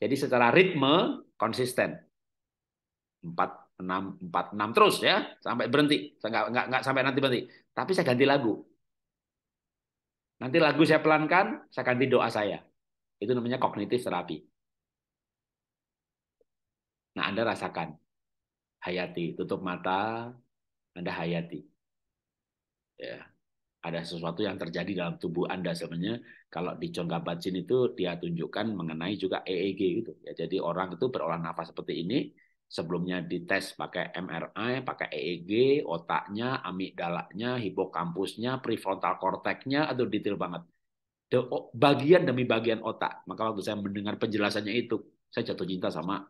Jadi secara ritme konsisten. 4 6 4 6 terus ya sampai berhenti. Enggak enggak enggak sampai nanti berhenti. Tapi saya ganti lagu. Nanti lagu saya pelankan, saya ganti doa saya. Itu namanya kognitif terapi. Nah, Anda rasakan. Hayati, tutup mata, Anda hayati. Ya ada sesuatu yang terjadi dalam tubuh Anda sebenarnya kalau di John itu dia tunjukkan mengenai juga EEG gitu ya. Jadi orang itu berolah nafas seperti ini sebelumnya dites pakai MRI, pakai EEG, otaknya, amigdalanya, hipokampusnya, prefrontal korteknya atau detail banget. The, bagian demi bagian otak. Maka waktu saya mendengar penjelasannya itu, saya jatuh cinta sama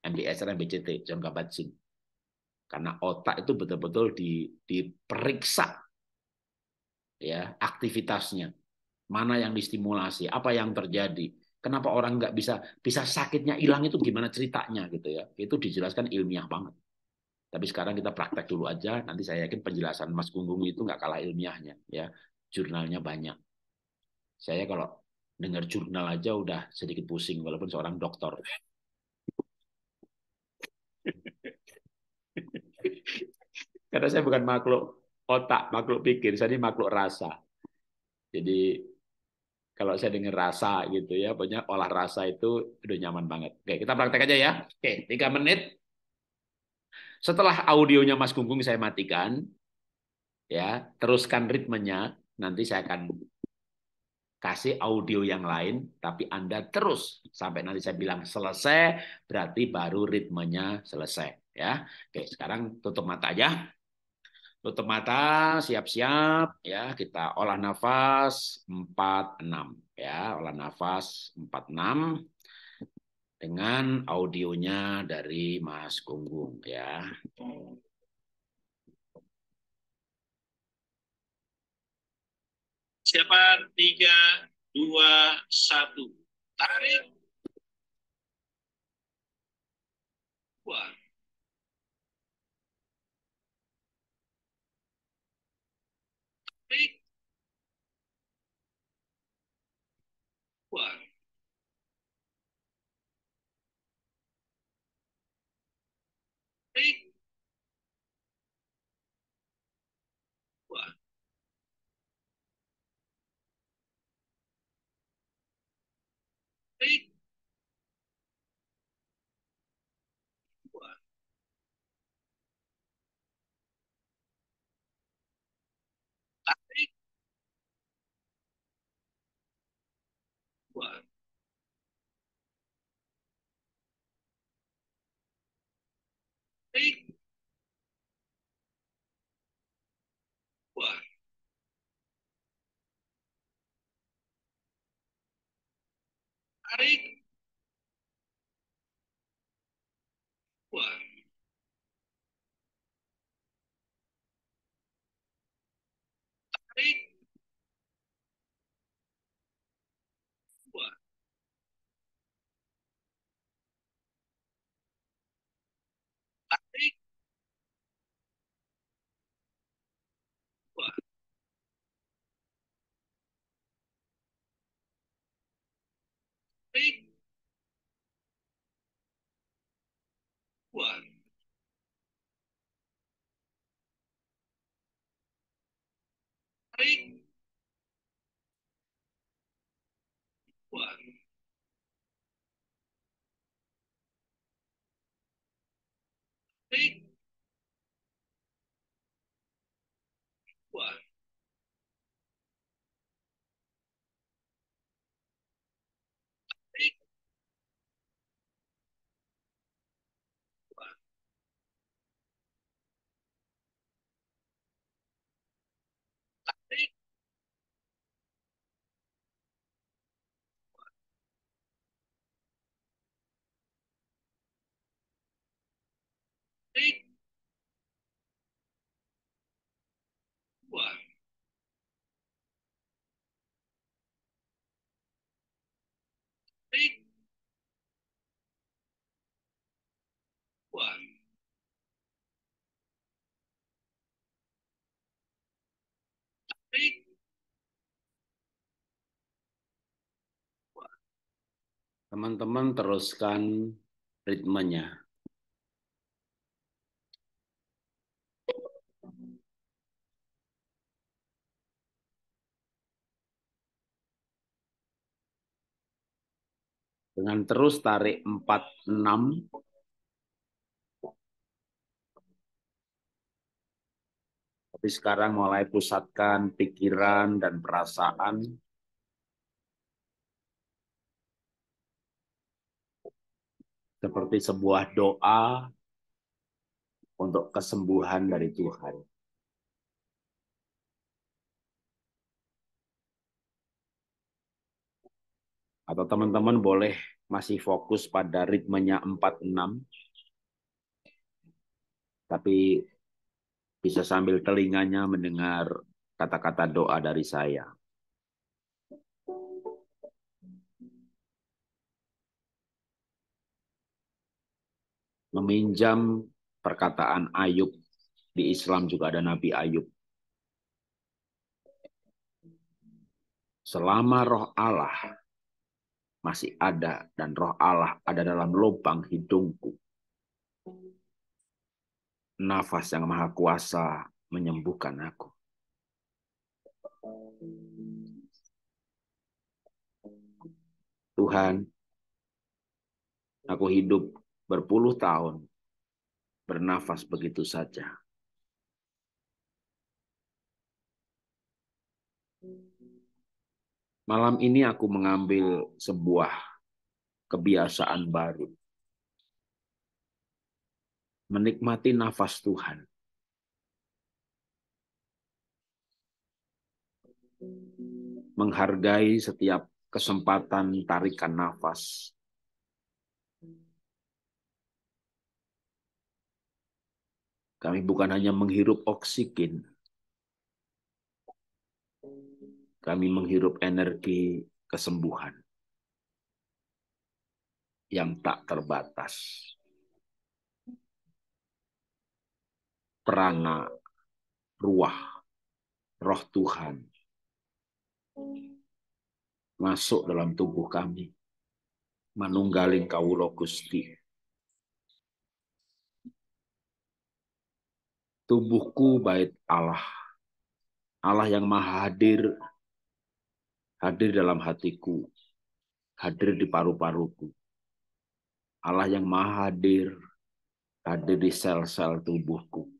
MDSR MBCT John kabat Karena otak itu betul-betul di, diperiksa ya aktivitasnya mana yang distimulasi apa yang terjadi kenapa orang nggak bisa bisa sakitnya hilang itu gimana ceritanya gitu ya itu dijelaskan ilmiah banget tapi sekarang kita praktek dulu aja nanti saya yakin penjelasan Mas Gunggung itu nggak kalah ilmiahnya ya jurnalnya banyak saya kalau dengar jurnal aja udah sedikit pusing walaupun seorang dokter [laughs] karena saya bukan makhluk otak, makhluk pikir, saya ini makhluk rasa. Jadi kalau saya dengar rasa gitu ya, punya olah rasa itu udah nyaman banget. Oke, kita praktek aja ya. Oke, tiga menit. Setelah audionya Mas Gunggung saya matikan, ya teruskan ritmenya. Nanti saya akan kasih audio yang lain, tapi Anda terus sampai nanti saya bilang selesai, berarti baru ritmenya selesai. Ya, oke sekarang tutup mata aja. Tutup mata, siap-siap ya, kita olah nafas 4 6 ya, olah nafas 4 6 dengan audionya dari Mas Gunggung ya. Siapa? 3 2 1 Tarik. What? What? big What? Big What? Right take one. Take one. Take Teman-teman teruskan ritmenya. dengan terus tarik 4 6 tapi sekarang mulai pusatkan pikiran dan perasaan seperti sebuah doa untuk kesembuhan dari Tuhan. Atau teman-teman boleh masih fokus pada ritmenya 4-6. Tapi bisa sambil telinganya mendengar kata-kata doa dari saya. Meminjam perkataan Ayub di Islam juga ada Nabi Ayub. Selama roh Allah masih ada dan roh Allah ada dalam lubang hidungku. Nafas yang maha kuasa menyembuhkan aku. Tuhan, aku hidup berpuluh tahun, bernafas begitu saja. Malam ini aku mengambil sebuah kebiasaan baru. Menikmati nafas Tuhan. Menghargai setiap kesempatan tarikan nafas. Kami bukan hanya menghirup oksigen, kami menghirup energi kesembuhan yang tak terbatas. Prana, ruah, roh Tuhan masuk dalam tubuh kami. menunggaling kaulo gusti. Tubuhku bait Allah. Allah yang maha hadir hadir dalam hatiku, hadir di paru-paruku. Allah yang maha hadir, hadir di sel-sel tubuhku.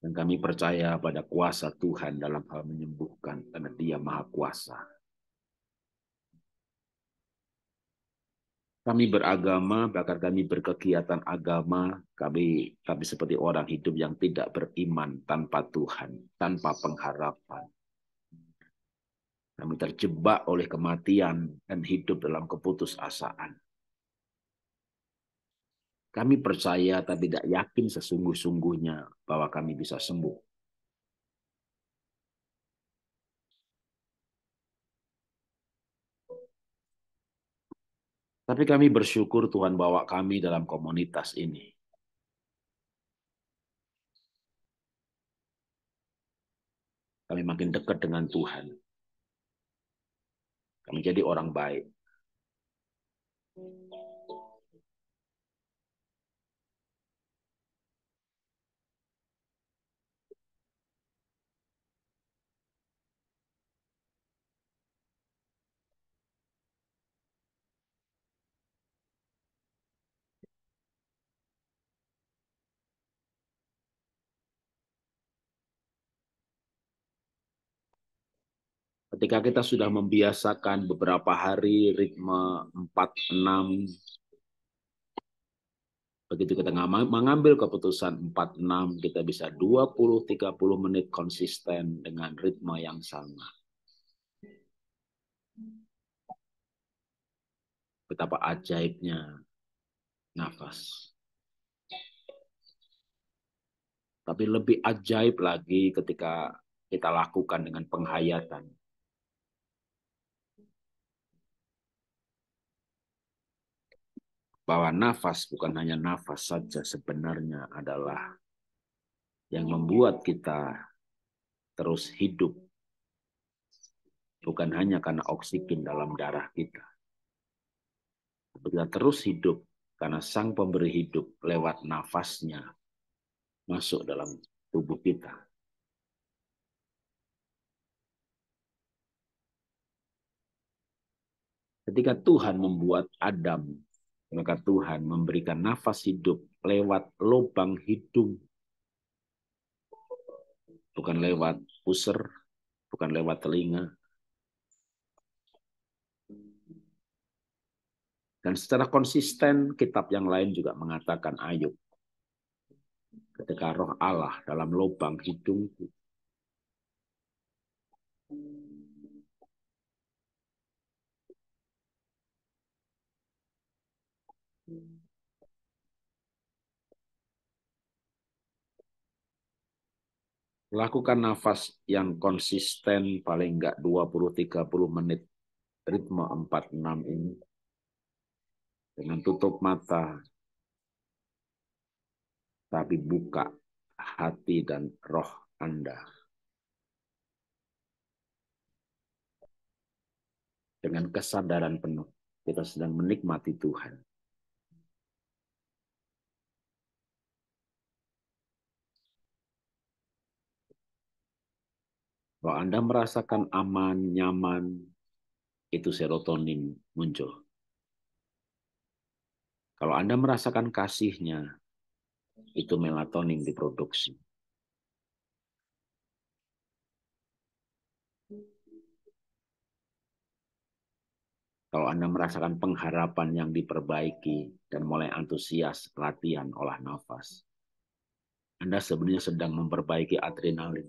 Dan kami percaya pada kuasa Tuhan dalam hal menyembuhkan karena dia maha kuasa. kami beragama, bahkan kami berkegiatan agama, kami kami seperti orang hidup yang tidak beriman tanpa Tuhan, tanpa pengharapan. Kami terjebak oleh kematian dan hidup dalam keputusasaan. Kami percaya tapi tidak yakin sesungguh-sungguhnya bahwa kami bisa sembuh Tapi kami bersyukur Tuhan bawa kami dalam komunitas ini. Kami makin dekat dengan Tuhan. Kami jadi orang baik. ketika kita sudah membiasakan beberapa hari ritme enam begitu kita mengambil keputusan enam kita bisa 20 30 menit konsisten dengan ritme yang sama. Betapa ajaibnya nafas. Tapi lebih ajaib lagi ketika kita lakukan dengan penghayatan. bahwa nafas bukan hanya nafas saja sebenarnya adalah yang membuat kita terus hidup bukan hanya karena oksigen dalam darah kita. Kita terus hidup karena sang pemberi hidup lewat nafasnya masuk dalam tubuh kita. Ketika Tuhan membuat Adam maka Tuhan memberikan nafas hidup lewat lubang hidung. Bukan lewat user, bukan lewat telinga. Dan secara konsisten kitab yang lain juga mengatakan Ayub. Ketika roh Allah dalam lubang hidungku Lakukan nafas yang konsisten paling enggak 20-30 menit ritme 46 ini. Dengan tutup mata. Tapi buka hati dan roh Anda. Dengan kesadaran penuh, kita sedang menikmati Tuhan. Kalau Anda merasakan aman, nyaman, itu serotonin muncul. Kalau Anda merasakan kasihnya, itu melatonin diproduksi. Kalau Anda merasakan pengharapan yang diperbaiki dan mulai antusias latihan olah nafas, Anda sebenarnya sedang memperbaiki adrenalin.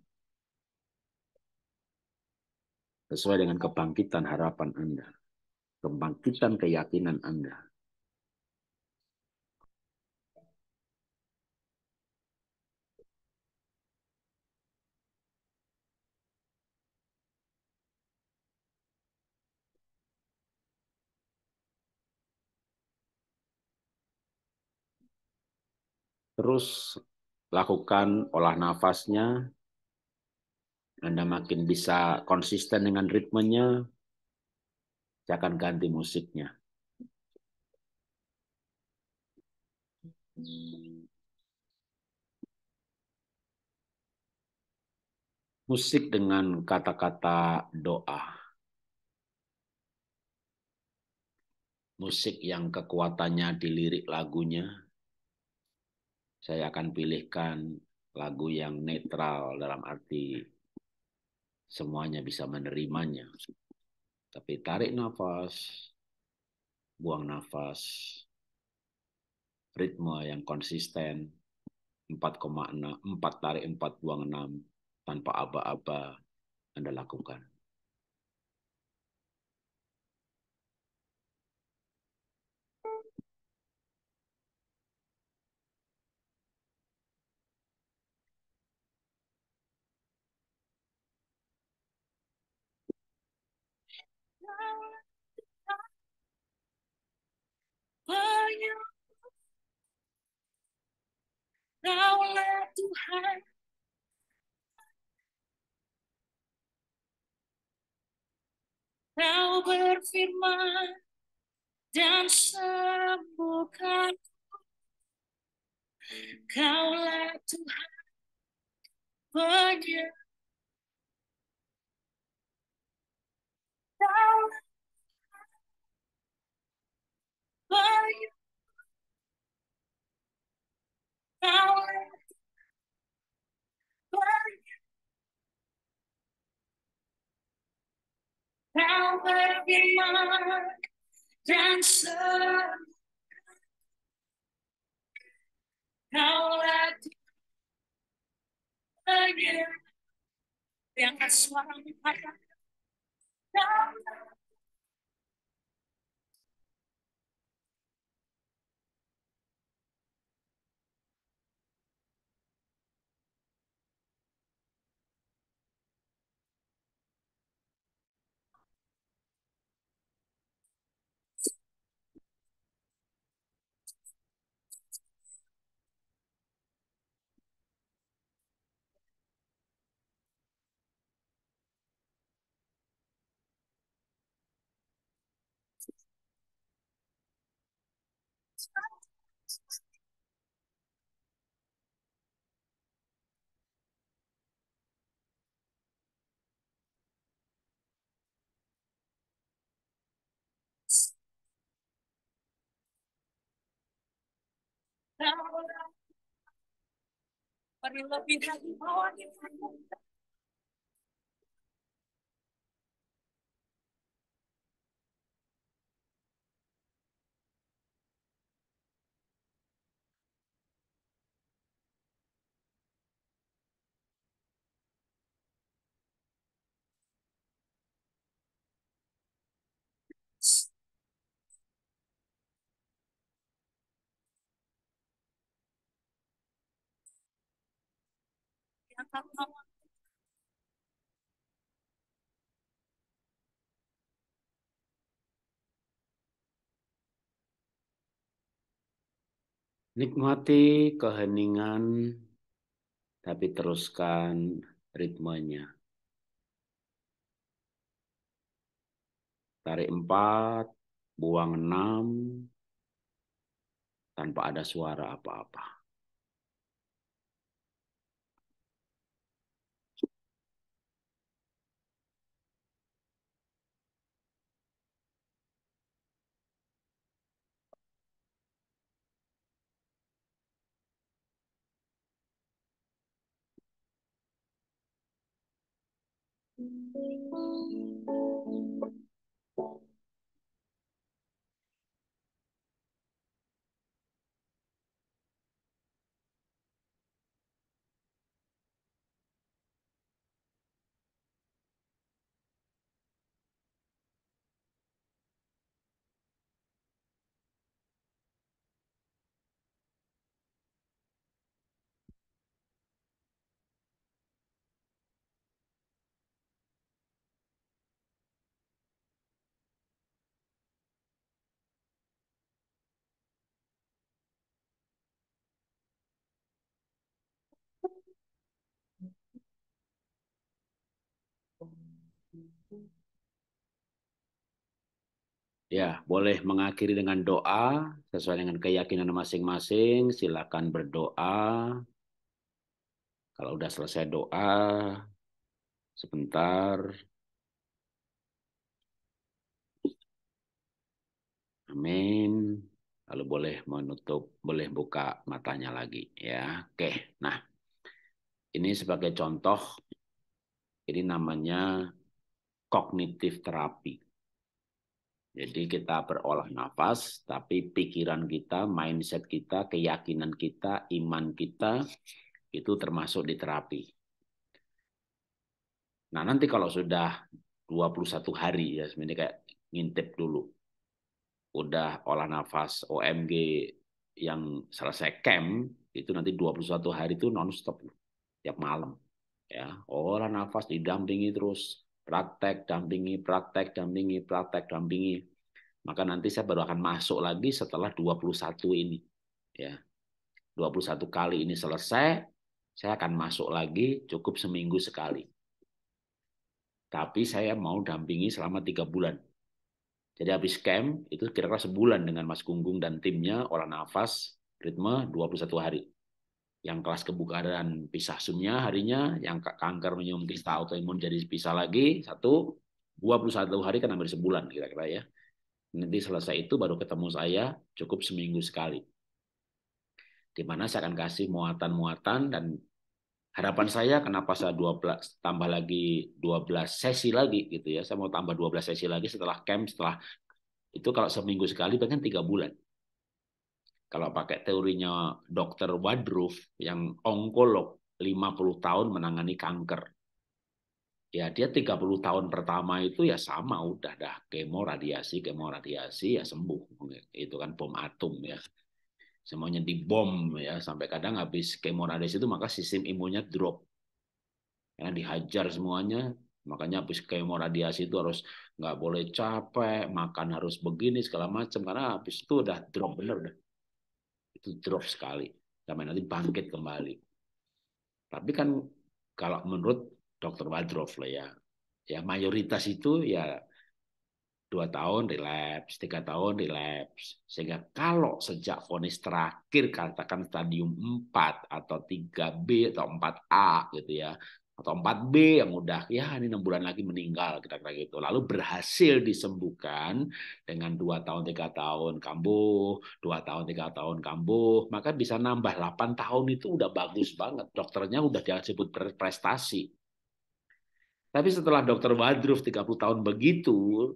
sesuai dengan kebangkitan harapan Anda, kebangkitan keyakinan Anda. Terus lakukan olah nafasnya anda makin bisa konsisten dengan ritmenya, saya akan ganti musiknya. Musik dengan kata-kata doa. musik yang kekuatannya di lirik lagunya, saya akan pilihkan lagu yang netral dalam arti semuanya bisa menerimanya. Tapi tarik nafas, buang nafas, ritme yang konsisten, 4,6, 4 tarik 4 buang 6 tanpa aba-aba Anda lakukan. Hanya Kaulah Tuhan. Kau berfirman dan sembuhkan. Kaulah Tuhan penyembuh. Kaulah Tuhan penyembuh. power. Power be my dancer. Now let again. Dance Perlu lebih lagi bawah Nikmati keheningan, tapi teruskan ritmenya. Tarik empat, buang enam, tanpa ada suara apa-apa. Thank you. Ya, boleh mengakhiri dengan doa sesuai dengan keyakinan masing-masing. Silakan berdoa. Kalau udah selesai doa, sebentar. Amin. Lalu boleh menutup, boleh buka matanya lagi ya. Oke. Nah, ini sebagai contoh ini namanya kognitif terapi. Jadi kita berolah nafas, tapi pikiran kita, mindset kita, keyakinan kita, iman kita itu termasuk di terapi. Nah nanti kalau sudah 21 hari ya sebenarnya kayak ngintip dulu. Udah olah nafas OMG yang selesai camp itu nanti 21 hari itu non-stop tiap malam ya olah nafas didampingi terus praktek dampingi praktek dampingi praktek dampingi maka nanti saya baru akan masuk lagi setelah 21 ini ya 21 kali ini selesai saya akan masuk lagi cukup seminggu sekali tapi saya mau dampingi selama tiga bulan jadi habis camp itu kira-kira sebulan dengan Mas Gunggung dan timnya orang nafas ritme 21 hari yang kelas kebugaran pisah sumnya harinya, yang kanker menyum kista autoimun jadi pisah lagi satu, 21 hari kan hampir sebulan kira-kira ya. Nanti selesai itu baru ketemu saya cukup seminggu sekali. Di mana saya akan kasih muatan-muatan dan harapan saya kenapa saya 12 tambah lagi 12 sesi lagi gitu ya. Saya mau tambah 12 sesi lagi setelah camp setelah itu kalau seminggu sekali bahkan tiga bulan kalau pakai teorinya dokter Wadruf yang onkolog 50 tahun menangani kanker. Ya dia 30 tahun pertama itu ya sama udah dah kemo radiasi kemo radiasi ya sembuh itu kan bom atom ya semuanya dibom ya sampai kadang habis kemo radiasi itu maka sistem imunnya drop karena ya, dihajar semuanya Makanya habis kemo radiasi itu harus nggak boleh capek, makan harus begini segala macam karena habis itu udah drop bener udah itu drop sekali sampai nanti bangkit kembali. Tapi kan kalau menurut Dr. Waldorf lah ya, ya mayoritas itu ya dua tahun relaps, tiga tahun relaps. Sehingga kalau sejak vonis terakhir katakan stadium 4 atau 3B atau 4A gitu ya, atau 4B yang udah ya ini enam bulan lagi meninggal kita kira gitu lalu berhasil disembuhkan dengan dua tahun tiga tahun kambuh dua tahun tiga tahun kambuh maka bisa nambah 8 tahun itu udah bagus banget dokternya udah disebut berprestasi tapi setelah dokter Wadruf 30 tahun begitu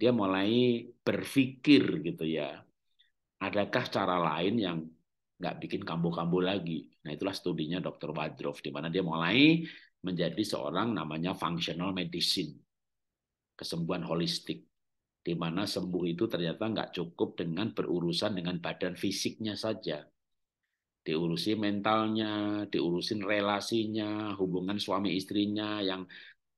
dia mulai berpikir gitu ya adakah cara lain yang nggak bikin kambuh-kambuh lagi. Nah itulah studinya Dr. Wadruf, di mana dia mulai menjadi seorang namanya functional medicine, kesembuhan holistik, di mana sembuh itu ternyata nggak cukup dengan berurusan dengan badan fisiknya saja. Diurusi mentalnya, diurusin relasinya, hubungan suami istrinya yang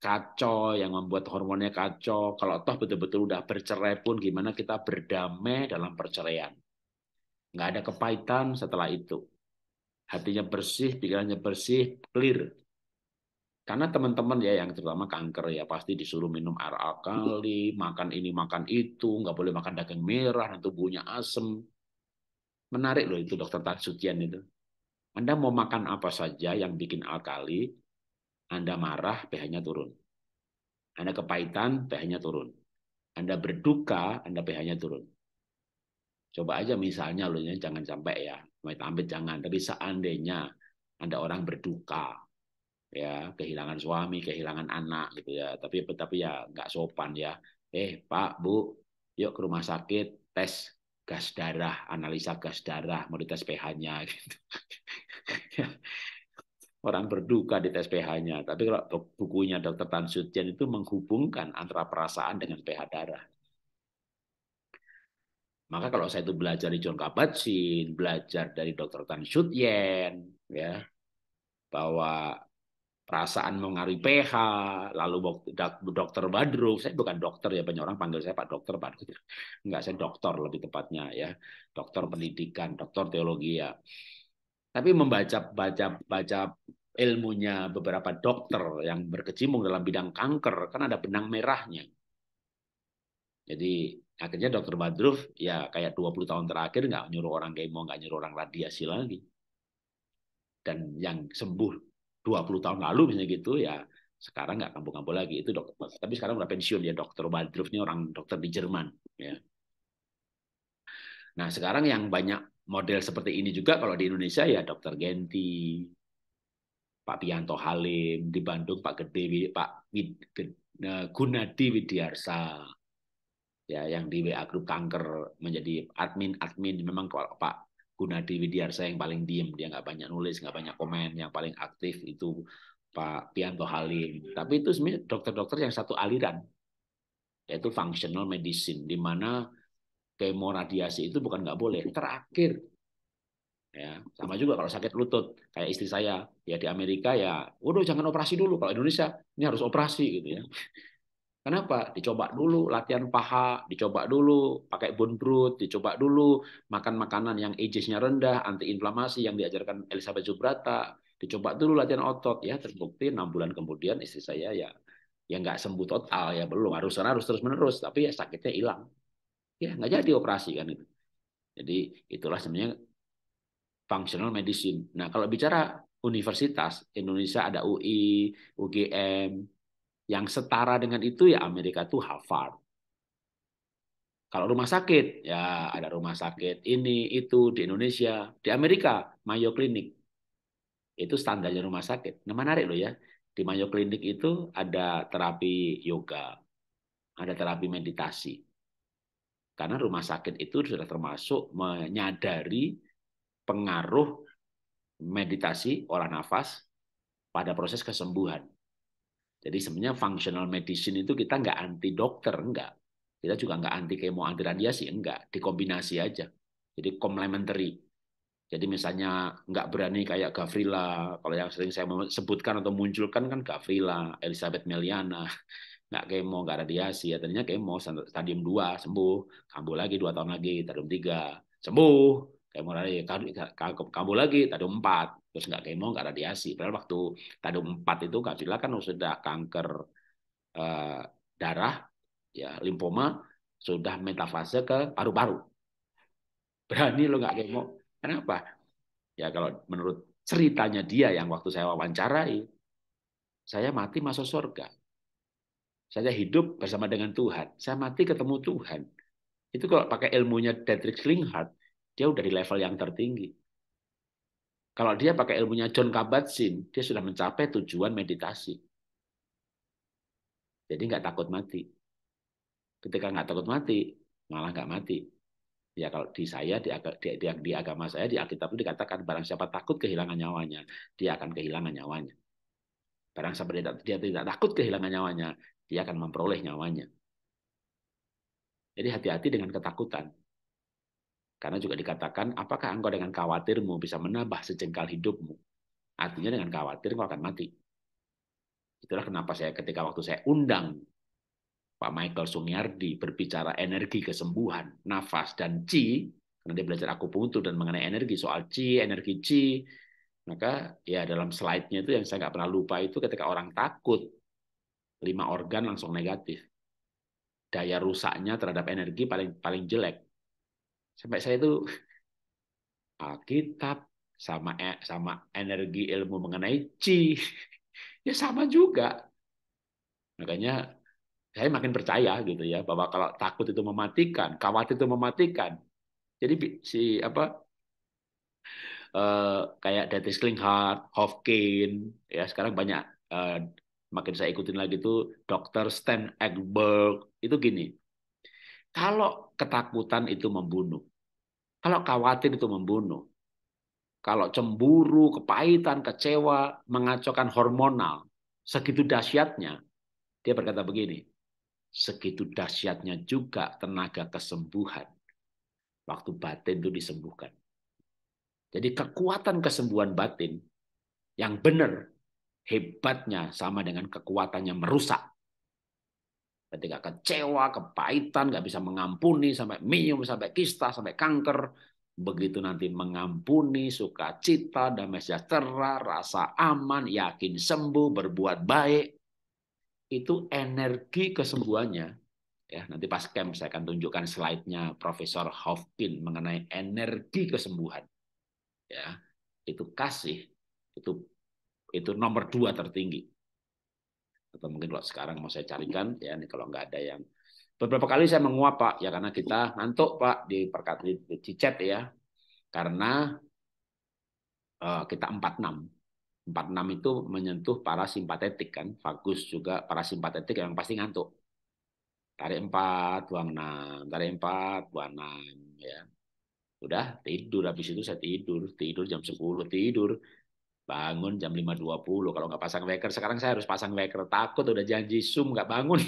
kacau, yang membuat hormonnya kacau. Kalau toh betul-betul udah bercerai pun gimana kita berdamai dalam perceraian. Nggak ada kepahitan setelah itu. Hatinya bersih, pikirannya bersih, clear, karena teman-teman ya yang terutama kanker ya pasti disuruh minum air alkali, makan ini makan itu, nggak boleh makan daging merah dan tubuhnya asem. Menarik loh itu dokter Tan Sutian itu. Anda mau makan apa saja yang bikin alkali, Anda marah pH-nya turun. Anda kepahitan pH-nya turun. Anda berduka, Anda pH-nya turun. Coba aja misalnya loh ya, jangan sampai ya, amit-amit jangan, tapi seandainya Anda orang berduka, ya kehilangan suami kehilangan anak gitu ya tapi tapi ya nggak sopan ya eh Pak Bu yuk ke rumah sakit tes gas darah analisa gas darah mau dites pH-nya gitu [laughs] orang berduka di tes pH-nya tapi kalau bukunya dokter Tan Sutjen itu menghubungkan antara perasaan dengan pH darah maka kalau saya itu belajar di John kabat belajar dari dokter Tan Sutjen, ya, bahwa perasaan mengaruhi pH, lalu dokter Badruf, saya bukan dokter ya, banyak orang panggil saya Pak Dokter, Pak [laughs] Enggak, saya dokter lebih tepatnya ya, dokter pendidikan, dokter teologi ya. Tapi membaca baca baca ilmunya beberapa dokter yang berkecimpung dalam bidang kanker, kan ada benang merahnya. Jadi akhirnya dokter Badruf ya kayak 20 tahun terakhir nggak nyuruh orang kemo, nggak nyuruh orang radiasi lagi. Dan yang sembuh 20 tahun lalu misalnya gitu ya sekarang nggak kampung-kampung lagi itu dokter tapi sekarang udah pensiun ya dokter Badruf ini orang dokter di Jerman ya nah sekarang yang banyak model seperti ini juga kalau di Indonesia ya dokter Genti Pak Pianto Halim di Bandung Pak Gede Pak eh, Gunadi Widiarsa ya yang di WA grup kanker menjadi admin admin memang kalau Pak Gunadi Widiarsa yang paling diem, dia nggak banyak nulis, nggak banyak komen, yang paling aktif itu Pak Pianto Halim. Tapi itu sebenarnya dokter-dokter yang satu aliran, yaitu functional medicine, di mana kemoradiasi itu bukan nggak boleh, terakhir. Ya, sama juga kalau sakit lutut, kayak istri saya, ya di Amerika ya, waduh jangan operasi dulu, kalau Indonesia ini harus operasi gitu ya. Kenapa? Dicoba dulu latihan paha, dicoba dulu pakai bone brute, dicoba dulu makan makanan yang agesnya rendah, antiinflamasi yang diajarkan Elizabeth Zubrata, dicoba dulu latihan otot ya terbukti enam bulan kemudian istri saya ya ya nggak sembuh total ya belum harus harus terus menerus tapi ya sakitnya hilang ya nggak jadi operasi kan itu jadi itulah sebenarnya functional medicine nah kalau bicara universitas Indonesia ada UI UGM yang setara dengan itu ya Amerika tuh Harvard. Kalau rumah sakit, ya ada rumah sakit ini, itu, di Indonesia. Di Amerika, Mayo Clinic. Itu standarnya rumah sakit. Nah, menarik loh ya. Di Mayo Clinic itu ada terapi yoga, ada terapi meditasi. Karena rumah sakit itu sudah termasuk menyadari pengaruh meditasi olah nafas pada proses kesembuhan. Jadi sebenarnya functional medicine itu kita nggak anti dokter, enggak. Kita juga nggak anti kemo, anti radiasi, enggak. Dikombinasi aja. Jadi complementary. Jadi misalnya nggak berani kayak Gavrila, kalau yang sering saya sebutkan atau munculkan kan Gavrila, Elizabeth Meliana, [laughs] nggak kemo, nggak radiasi, ya tadinya kemo, stadium 2, sembuh, kambuh lagi dua tahun lagi, stadium 3, sembuh, kemo lagi, kambuh lagi, stadium 4, terus nggak kemo nggak radiasi padahal waktu kado 4 itu kapsila kan sudah kanker eh, darah ya limfoma sudah metafase ke paru-paru berani lo nggak kemo kenapa ya kalau menurut ceritanya dia yang waktu saya wawancarai saya mati masuk surga saya hidup bersama dengan Tuhan saya mati ketemu Tuhan itu kalau pakai ilmunya Dietrich Slinghart dia udah di level yang tertinggi kalau dia pakai ilmunya John Kabat-Zinn, dia sudah mencapai tujuan meditasi. Jadi nggak takut mati. Ketika nggak takut mati, malah nggak mati. Ya kalau di saya, di, di, di, di agama saya, di Alkitab itu dikatakan barang siapa takut kehilangan nyawanya, dia akan kehilangan nyawanya. Barang siapa dia, dia tidak takut kehilangan nyawanya, dia akan memperoleh nyawanya. Jadi hati-hati dengan ketakutan. Karena juga dikatakan, apakah engkau dengan khawatirmu bisa menambah sejengkal hidupmu? Artinya dengan khawatir engkau akan mati. Itulah kenapa saya ketika waktu saya undang Pak Michael Sumiardi berbicara energi kesembuhan, nafas, dan chi, karena dia belajar akupunktur dan mengenai energi, soal chi, energi chi, maka ya dalam slide-nya itu yang saya nggak pernah lupa itu ketika orang takut, lima organ langsung negatif. Daya rusaknya terhadap energi paling paling jelek sampai saya itu Alkitab sama e, sama energi ilmu mengenai ci [laughs] ya sama juga makanya saya makin percaya gitu ya bahwa kalau takut itu mematikan khawatir itu mematikan jadi si apa Uh, kayak dennis Klinghart, Hofkin, ya sekarang banyak uh, makin saya ikutin lagi itu Dr. Stan egberg itu gini. Kalau ketakutan itu membunuh, kalau khawatir itu membunuh. Kalau cemburu, kepahitan, kecewa, mengacaukan hormonal, segitu dahsyatnya. Dia berkata begini, segitu dahsyatnya juga tenaga kesembuhan. Waktu batin itu disembuhkan. Jadi kekuatan kesembuhan batin yang benar hebatnya sama dengan kekuatannya merusak ketika kecewa, kepahitan, nggak bisa mengampuni, sampai minum, sampai kista, sampai kanker, begitu nanti mengampuni, suka cita, damai sejahtera, rasa aman, yakin sembuh, berbuat baik, itu energi kesembuhannya. Ya, nanti pas camp saya akan tunjukkan slide-nya Profesor Hofkin mengenai energi kesembuhan. Ya, itu kasih, itu itu nomor dua tertinggi atau mungkin kalau sekarang mau saya carikan ya kalau nggak ada yang beberapa kali saya menguap pak ya karena kita ngantuk pak di perkat di, di cicet ya karena uh, kita empat enam itu menyentuh para simpatetik kan vagus juga para simpatetik yang pasti ngantuk tarik 4 buang 6 tarik 4 buang enam ya udah tidur habis itu saya tidur tidur jam sepuluh tidur bangun jam 5.20 kalau nggak pasang waker sekarang saya harus pasang waker takut udah janji sum nggak bangun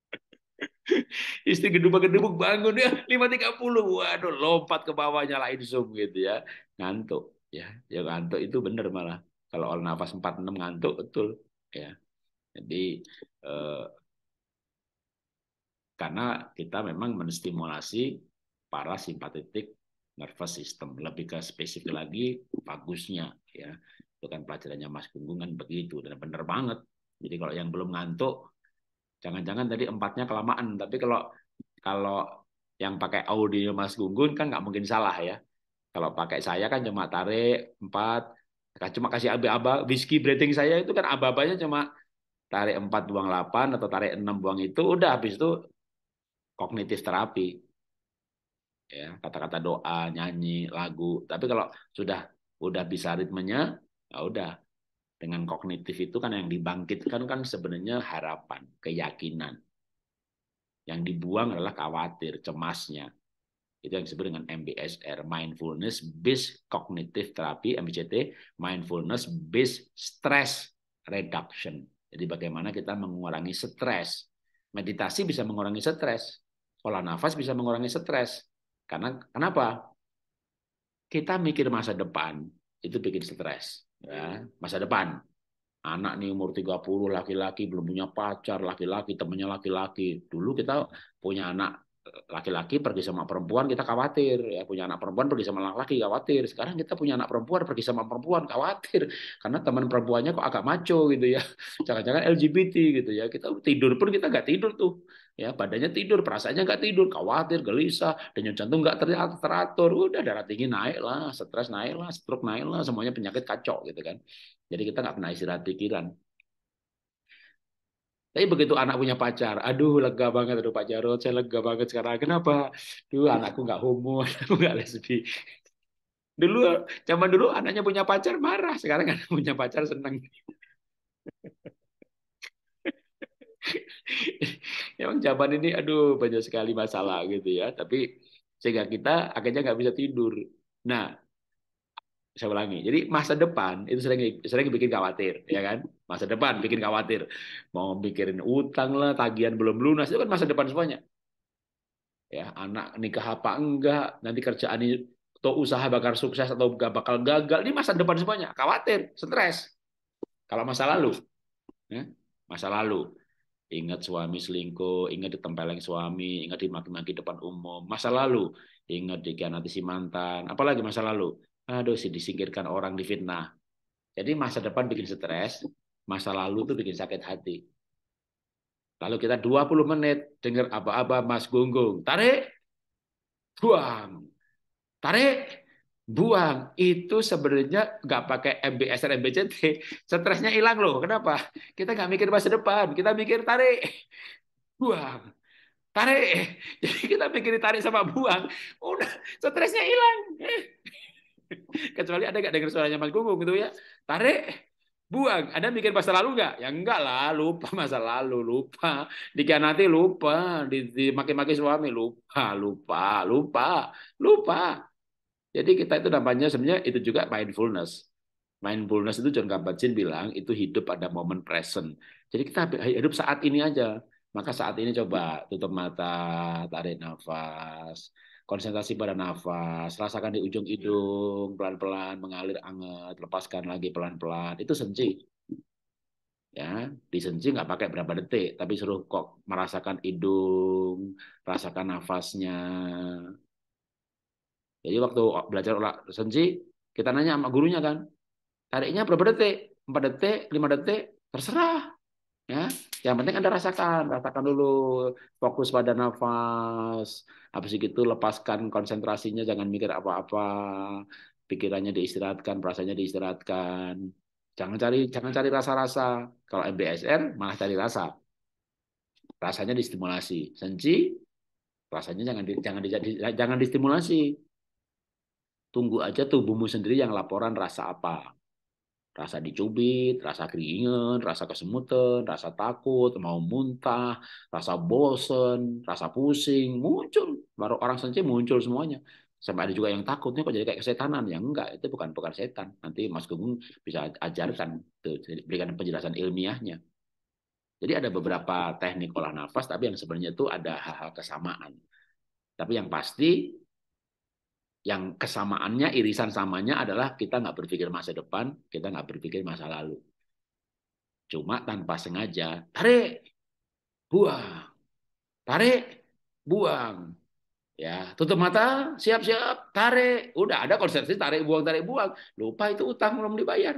[laughs] istri gedubak-gedubuk bangun ya 5.30 waduh lompat ke bawah nyalain zoom gitu ya ngantuk ya ya ngantuk itu bener malah kalau olah nafas 46 ngantuk betul ya jadi eh, karena kita memang menstimulasi para simpatetik nervous system. Lebih ke spesifik lagi bagusnya ya. Itu kan pelajarannya Mas Gunggung kan begitu dan benar banget. Jadi kalau yang belum ngantuk jangan-jangan tadi empatnya kelamaan, tapi kalau kalau yang pakai audio Mas Gunggun kan nggak mungkin salah ya. Kalau pakai saya kan cuma tarik empat, cuma kasih aba-aba, whisky breathing saya itu kan aba-abanya cuma tarik empat buang delapan atau tarik enam buang itu, udah habis itu kognitif terapi ya kata-kata doa nyanyi lagu tapi kalau sudah udah bisa ritmenya ya udah dengan kognitif itu kan yang dibangkitkan kan sebenarnya harapan keyakinan yang dibuang adalah khawatir cemasnya itu yang disebut dengan MBSR mindfulness based cognitive therapy MBCT mindfulness based stress reduction jadi bagaimana kita mengurangi stres meditasi bisa mengurangi stres pola nafas bisa mengurangi stres karena kenapa? Kita mikir masa depan itu bikin stres, ya. Masa depan. Anak nih umur 30 laki-laki belum punya pacar, laki-laki temannya laki-laki. Dulu kita punya anak eh, laki-laki pergi sama perempuan kita khawatir ya punya anak perempuan pergi sama laki-laki khawatir sekarang kita punya anak perempuan pergi sama perempuan khawatir karena teman perempuannya kok agak maco gitu ya [laughs] jangan-jangan LGBT gitu ya kita tidur pun kita nggak tidur tuh ya badannya tidur perasaannya nggak tidur khawatir gelisah denyut jantung nggak ter teratur udah darah tinggi naik lah stres naik lah stroke naik lah semuanya penyakit kacau gitu kan jadi kita nggak pernah istirahat pikiran tapi begitu anak punya pacar, aduh lega banget, aduh Pak Jarod, saya lega banget sekarang. Kenapa? Duh anakku nggak homo, [laughs] anakku nggak lesbi. Dulu, zaman dulu anaknya punya pacar marah, sekarang [laughs] anak punya pacar seneng. [laughs] [laughs] Emang zaman ini aduh banyak sekali masalah gitu ya, tapi sehingga kita akhirnya nggak bisa tidur. Nah, saya ulangi. Jadi masa depan itu sering sering bikin khawatir, ya kan? Masa depan bikin khawatir. Mau mikirin utang lah, tagihan belum lunas, itu kan masa depan semuanya. Ya, anak nikah apa enggak, nanti kerjaan ini atau usaha bakal sukses atau gak bakal gagal, ini masa depan semuanya. Khawatir, stres. Kalau masa lalu, ya, masa lalu. Ingat suami selingkuh, ingat ditempeleng suami, ingat dimaki-maki depan umum, masa lalu, ingat dikhianati si mantan, apalagi masa lalu. Aduh, sih disingkirkan orang difitnah. Jadi masa depan bikin stres, masa lalu itu bikin sakit hati. Lalu kita 20 menit dengar apa-apa Mas Gunggung. Tarik. Buang. Tarik buang itu sebenarnya nggak pakai MBS dan MBCT [laughs] stresnya hilang loh kenapa kita nggak mikir masa depan kita mikir tarik buang tarik [laughs] jadi kita mikir tarik sama buang udah stresnya hilang [laughs] kecuali ada nggak dengar suaranya Mas Gunggung gitu ya tarik buang ada mikir masa lalu nggak ya enggak lah lupa masa lalu lupa nanti lupa di maki maki suami lupa lupa lupa lupa jadi kita itu namanya sebenarnya itu juga mindfulness. Mindfulness itu John Kabat-Zinn bilang itu hidup pada momen present. Jadi kita hidup saat ini aja. Maka saat ini coba tutup mata, tarik nafas, konsentrasi pada nafas, rasakan di ujung hidung, pelan-pelan mengalir anget, lepaskan lagi pelan-pelan. Itu senci, Ya, Di senci nggak pakai berapa detik, tapi suruh kok merasakan hidung, rasakan nafasnya, jadi waktu belajar olah senji kita nanya sama gurunya kan, tariknya berapa detik? 4 detik, 5 detik, terserah. Ya, yang penting Anda rasakan, rasakan dulu, fokus pada nafas. Habis itu lepaskan konsentrasinya, jangan mikir apa-apa. Pikirannya diistirahatkan, perasaannya diistirahatkan. Jangan cari jangan cari rasa-rasa. Kalau MBSR malah cari rasa. Rasanya distimulasi. senji rasanya jangan di, jangan di, jangan distimulasi Tunggu aja tubuhmu sendiri yang laporan rasa apa. Rasa dicubit, rasa keringin, rasa kesemutan, rasa takut, mau muntah, rasa bosen, rasa pusing, muncul. Baru orang sensi muncul semuanya sampai ada juga yang takutnya kok jadi kayak kesetanan ya enggak itu bukan bukan setan nanti Mas Gunggung bisa ajarkan tuh berikan penjelasan ilmiahnya jadi ada beberapa teknik olah nafas tapi yang sebenarnya itu ada hal-hal kesamaan tapi yang pasti yang kesamaannya irisan samanya adalah kita nggak berpikir masa depan, kita nggak berpikir masa lalu. Cuma tanpa sengaja tarik, buang, tarik, buang, ya tutup mata, siap-siap, tarik, udah ada konsepsi tarik buang tarik buang, lupa itu utang belum dibayar,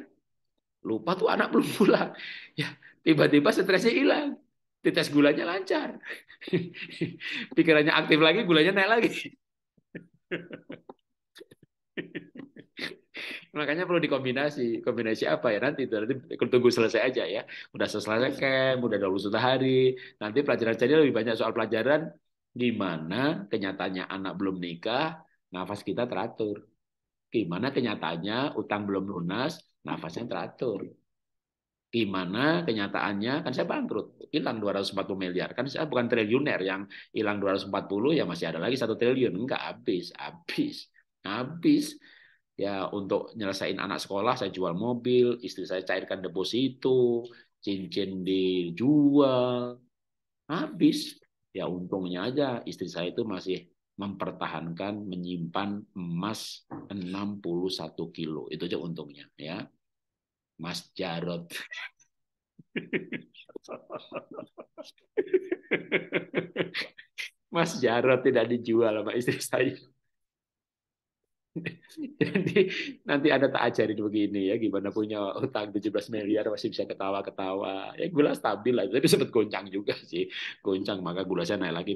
lupa tuh anak belum pulang, ya tiba-tiba stresnya hilang, tes gulanya lancar, [laughs] pikirannya aktif lagi, gulanya naik lagi. [laughs] [laughs] Makanya perlu dikombinasi. Kombinasi apa ya nanti nanti tunggu selesai aja ya. Udah selesai iya. camp, udah 20 hari. Nanti pelajaran jadi lebih banyak soal pelajaran gimana kenyataannya anak belum nikah, nafas kita teratur. Gimana kenyataannya utang belum lunas, nafasnya teratur. Gimana kenyataannya kan saya bangkrut, hilang 240 miliar. Kan saya bukan triliuner yang hilang 240 ya masih ada lagi satu triliun, enggak habis, habis Habis ya untuk nyelesain anak sekolah saya jual mobil, istri saya cairkan deposito, cincin dijual. Habis. Ya untungnya aja istri saya itu masih mempertahankan menyimpan emas 61 kilo. Itu aja untungnya ya. Mas jarod [laughs] Mas jarod tidak dijual sama istri saya. [laughs] Jadi nanti Anda tak ajarin begini ya, gimana punya utang 17 miliar masih bisa ketawa-ketawa. Ya gula stabil lah, tapi sempat goncang juga sih. Goncang, maka gula saya naik lagi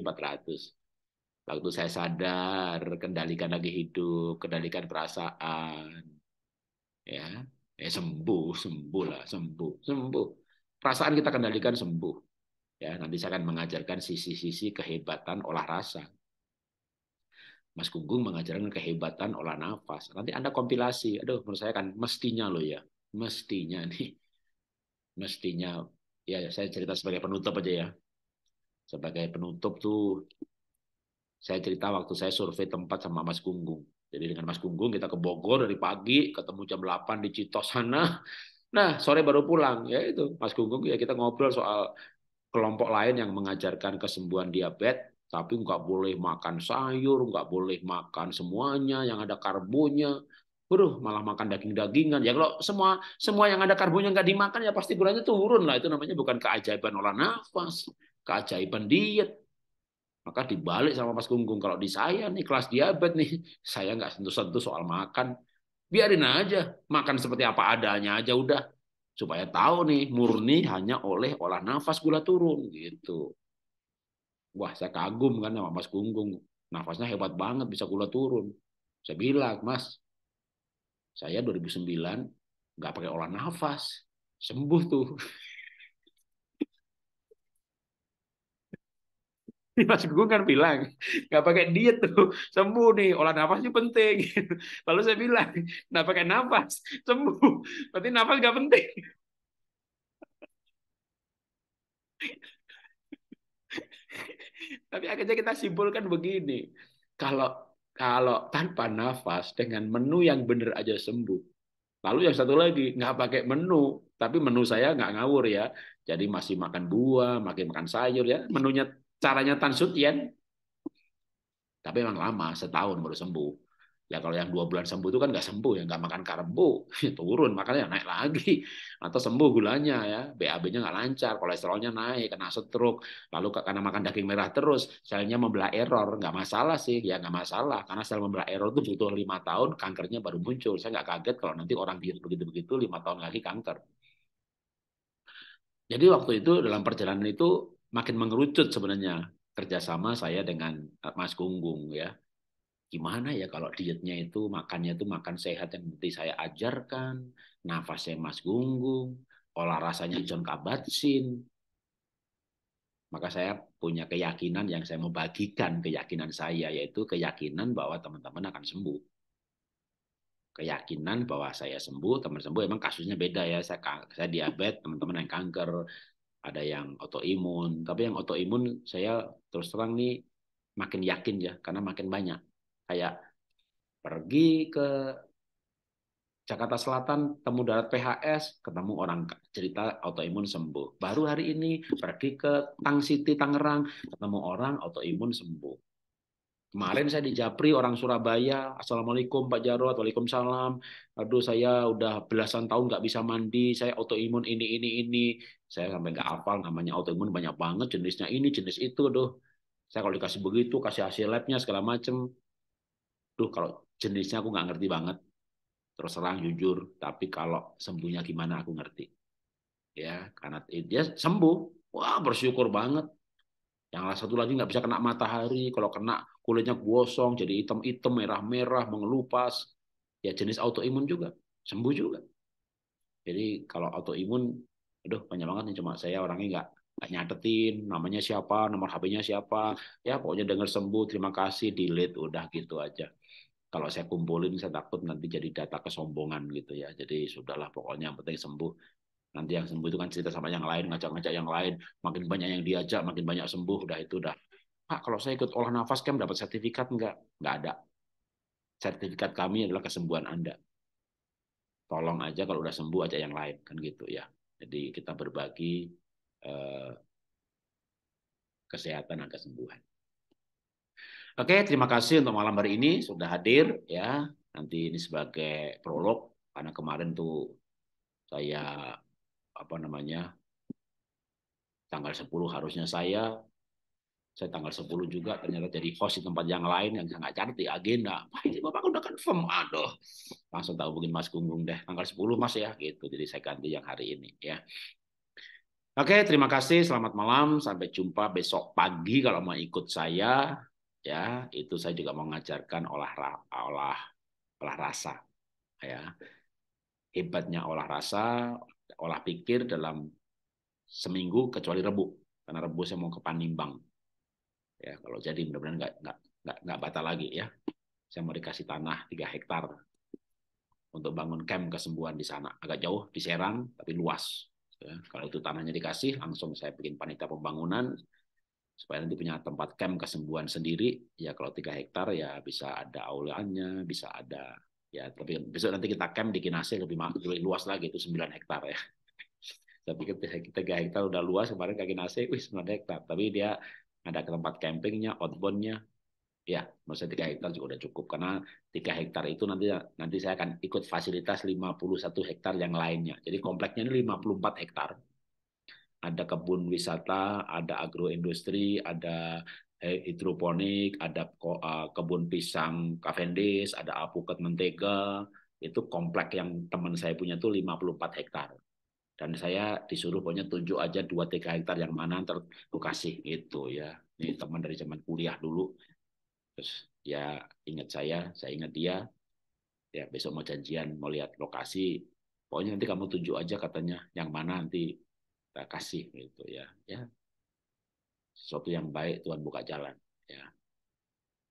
400. Waktu saya sadar, kendalikan lagi hidup, kendalikan perasaan. Ya, ya sembuh, sembuh lah, sembuh, sembuh. Perasaan kita kendalikan sembuh. Ya, nanti saya akan mengajarkan sisi-sisi kehebatan olah rasa Mas Gunggung mengajarkan kehebatan olah nafas. Nanti Anda kompilasi. Aduh, menurut saya kan mestinya loh ya. Mestinya nih. [laughs] Mestinya. Ya, ya, saya cerita sebagai penutup aja ya. Sebagai penutup tuh, saya cerita waktu saya survei tempat sama Mas Gunggung. Jadi dengan Mas Gunggung kita ke Bogor dari pagi, ketemu jam 8 di Citosana. sana. [laughs] Nah, sore baru pulang. Ya itu, Mas Gunggung ya kita ngobrol soal kelompok lain yang mengajarkan kesembuhan diabetes tapi nggak boleh makan sayur, nggak boleh makan semuanya yang ada karbonnya. Bro, malah makan daging-dagingan. Ya kalau semua semua yang ada karbonnya nggak dimakan ya pasti gulanya turun lah. Itu namanya bukan keajaiban olah nafas, keajaiban diet. Maka dibalik sama Mas Gunggung. Kalau di saya nih kelas diabetes nih, [laughs] saya nggak sentuh-sentuh soal makan. Biarin aja, makan seperti apa adanya aja udah supaya tahu nih murni hanya oleh olah nafas gula turun gitu. Wah, saya kagum kan sama Mas Gunggung. Nafasnya hebat banget, bisa gula turun. Saya bilang, Mas, saya 2009 nggak pakai olah nafas. Sembuh tuh. [laughs] Mas Gunggung kan bilang, nggak pakai diet tuh, sembuh nih, olah nafasnya penting. [laughs] Lalu saya bilang, nggak pakai nafas, sembuh. Berarti nafas nggak penting. [laughs] Tapi akhirnya kita simpulkan begini. Kalau kalau tanpa nafas dengan menu yang benar aja sembuh. Lalu yang satu lagi nggak pakai menu, tapi menu saya nggak ngawur ya. Jadi masih makan buah, makin makan sayur ya. Menunya caranya tansutian. Tapi memang lama, setahun baru sembuh. Ya kalau yang dua bulan sembuh itu kan nggak sembuh ya nggak makan karbo [laughs] ya, turun makanya ya naik lagi atau sembuh gulanya ya BAB-nya nggak lancar kolesterolnya naik kena stroke lalu karena makan daging merah terus selnya membelah error nggak masalah sih ya nggak masalah karena sel membelah error itu butuh lima tahun kankernya baru muncul saya nggak kaget kalau nanti orang diet begitu begitu lima tahun lagi kanker. Jadi waktu itu dalam perjalanan itu makin mengerucut sebenarnya kerjasama saya dengan eh, Mas Gunggung ya gimana ya kalau dietnya itu makannya itu makan sehat yang nanti saya ajarkan, nafasnya Mas Gunggung, olah rasanya John Kabat-Zinn. Maka saya punya keyakinan yang saya mau bagikan keyakinan saya yaitu keyakinan bahwa teman-teman akan sembuh. Keyakinan bahwa saya sembuh, teman sembuh emang kasusnya beda ya. Saya saya diabetes, teman-teman yang kanker, ada yang autoimun. Tapi yang autoimun saya terus terang nih makin yakin ya karena makin banyak kayak pergi ke Jakarta Selatan, temu darat PHS, ketemu orang cerita autoimun sembuh. Baru hari ini pergi ke Tang City, Tangerang, ketemu orang autoimun sembuh. Kemarin saya di Japri, orang Surabaya, Assalamualaikum Pak Jarot, Waalaikumsalam. Aduh saya udah belasan tahun nggak bisa mandi, saya autoimun ini, ini, ini. Saya sampai nggak hafal namanya autoimun banyak banget, jenisnya ini, jenis itu. Aduh, saya kalau dikasih begitu, kasih hasil labnya segala macem. Duh, kalau jenisnya aku nggak ngerti banget. Terus terang jujur, tapi kalau sembuhnya gimana aku ngerti. Ya, karena dia sembuh. Wah, bersyukur banget. Yang satu lagi nggak bisa kena matahari, kalau kena kulitnya gosong, jadi hitam-hitam, merah-merah, mengelupas. Ya jenis autoimun juga, sembuh juga. Jadi kalau autoimun, aduh banyak banget nih cuma saya orangnya nggak nggak nyatetin namanya siapa, nomor HP-nya siapa, ya pokoknya dengar sembuh, terima kasih, delete, udah gitu aja. Kalau saya kumpulin, saya takut nanti jadi data kesombongan gitu ya. Jadi sudahlah pokoknya yang penting sembuh. Nanti yang sembuh itu kan cerita sama yang lain, ngajak-ngajak yang lain. Makin banyak yang diajak, makin banyak sembuh. Udah itu udah. Pak, kalau saya ikut olah nafas, kan dapat sertifikat nggak? Nggak ada. Sertifikat kami adalah kesembuhan Anda. Tolong aja kalau udah sembuh, aja yang lain. Kan gitu ya. Jadi kita berbagi Eh, kesehatan dan kesembuhan. Oke, terima kasih untuk malam hari ini sudah hadir ya. Nanti ini sebagai prolog karena kemarin tuh saya apa namanya tanggal 10 harusnya saya saya tanggal 10 juga ternyata jadi host di tempat yang lain yang sangat cantik agenda. Wah, ini Bapak udah confirm, aduh. Langsung tahu mungkin Mas Gunggung deh, tanggal 10 Mas ya gitu. Jadi saya ganti yang hari ini ya. Oke, terima kasih. Selamat malam. Sampai jumpa besok pagi kalau mau ikut saya. Ya, itu saya juga mau mengajarkan olah olah olah rasa. Ya, hebatnya olah rasa, olah pikir dalam seminggu kecuali Rebu. Karena Rebu saya mau ke Panimbang. Ya, kalau jadi benar-benar nggak nggak nggak nggak batal lagi ya. Saya mau dikasih tanah 3 hektar untuk bangun camp kesembuhan di sana. Agak jauh di Serang, tapi luas Ya, kalau itu tanahnya dikasih, langsung saya bikin panitia pembangunan supaya nanti punya tempat camp kesembuhan sendiri. Ya kalau tiga hektar ya bisa ada aulaannya, bisa ada ya tapi besok nanti kita camp di Kinase lebih, lebih luas lagi itu sembilan hektar ya. Tapi kita ketika tiga hektar udah luas kemarin ke Kinase, wih sembilan hektar. Tapi dia ada tempat campingnya, outboundnya, Ya, maksudnya tiga hektar juga udah cukup karena tiga hektar itu nanti nanti saya akan ikut fasilitas 51 hektar yang lainnya. Jadi kompleksnya ini lima puluh empat hektar. Ada kebun wisata, ada agroindustri, ada eh, hidroponik, ada eh, kebun pisang Cavendish, ada apuket mentega. Itu komplek yang teman saya punya puluh 54 hektar. Dan saya disuruh punya tunjuk aja dua tiga hektar yang mana terkasih kasih gitu ya. Ini teman dari zaman kuliah dulu terus dia ya ingat saya saya ingat dia ya besok mau janjian mau lihat lokasi pokoknya nanti kamu tunjuk aja katanya yang mana nanti kita kasih gitu ya ya sesuatu yang baik Tuhan buka jalan ya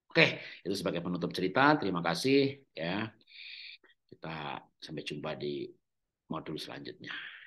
oke itu sebagai penutup cerita terima kasih ya kita sampai jumpa di modul selanjutnya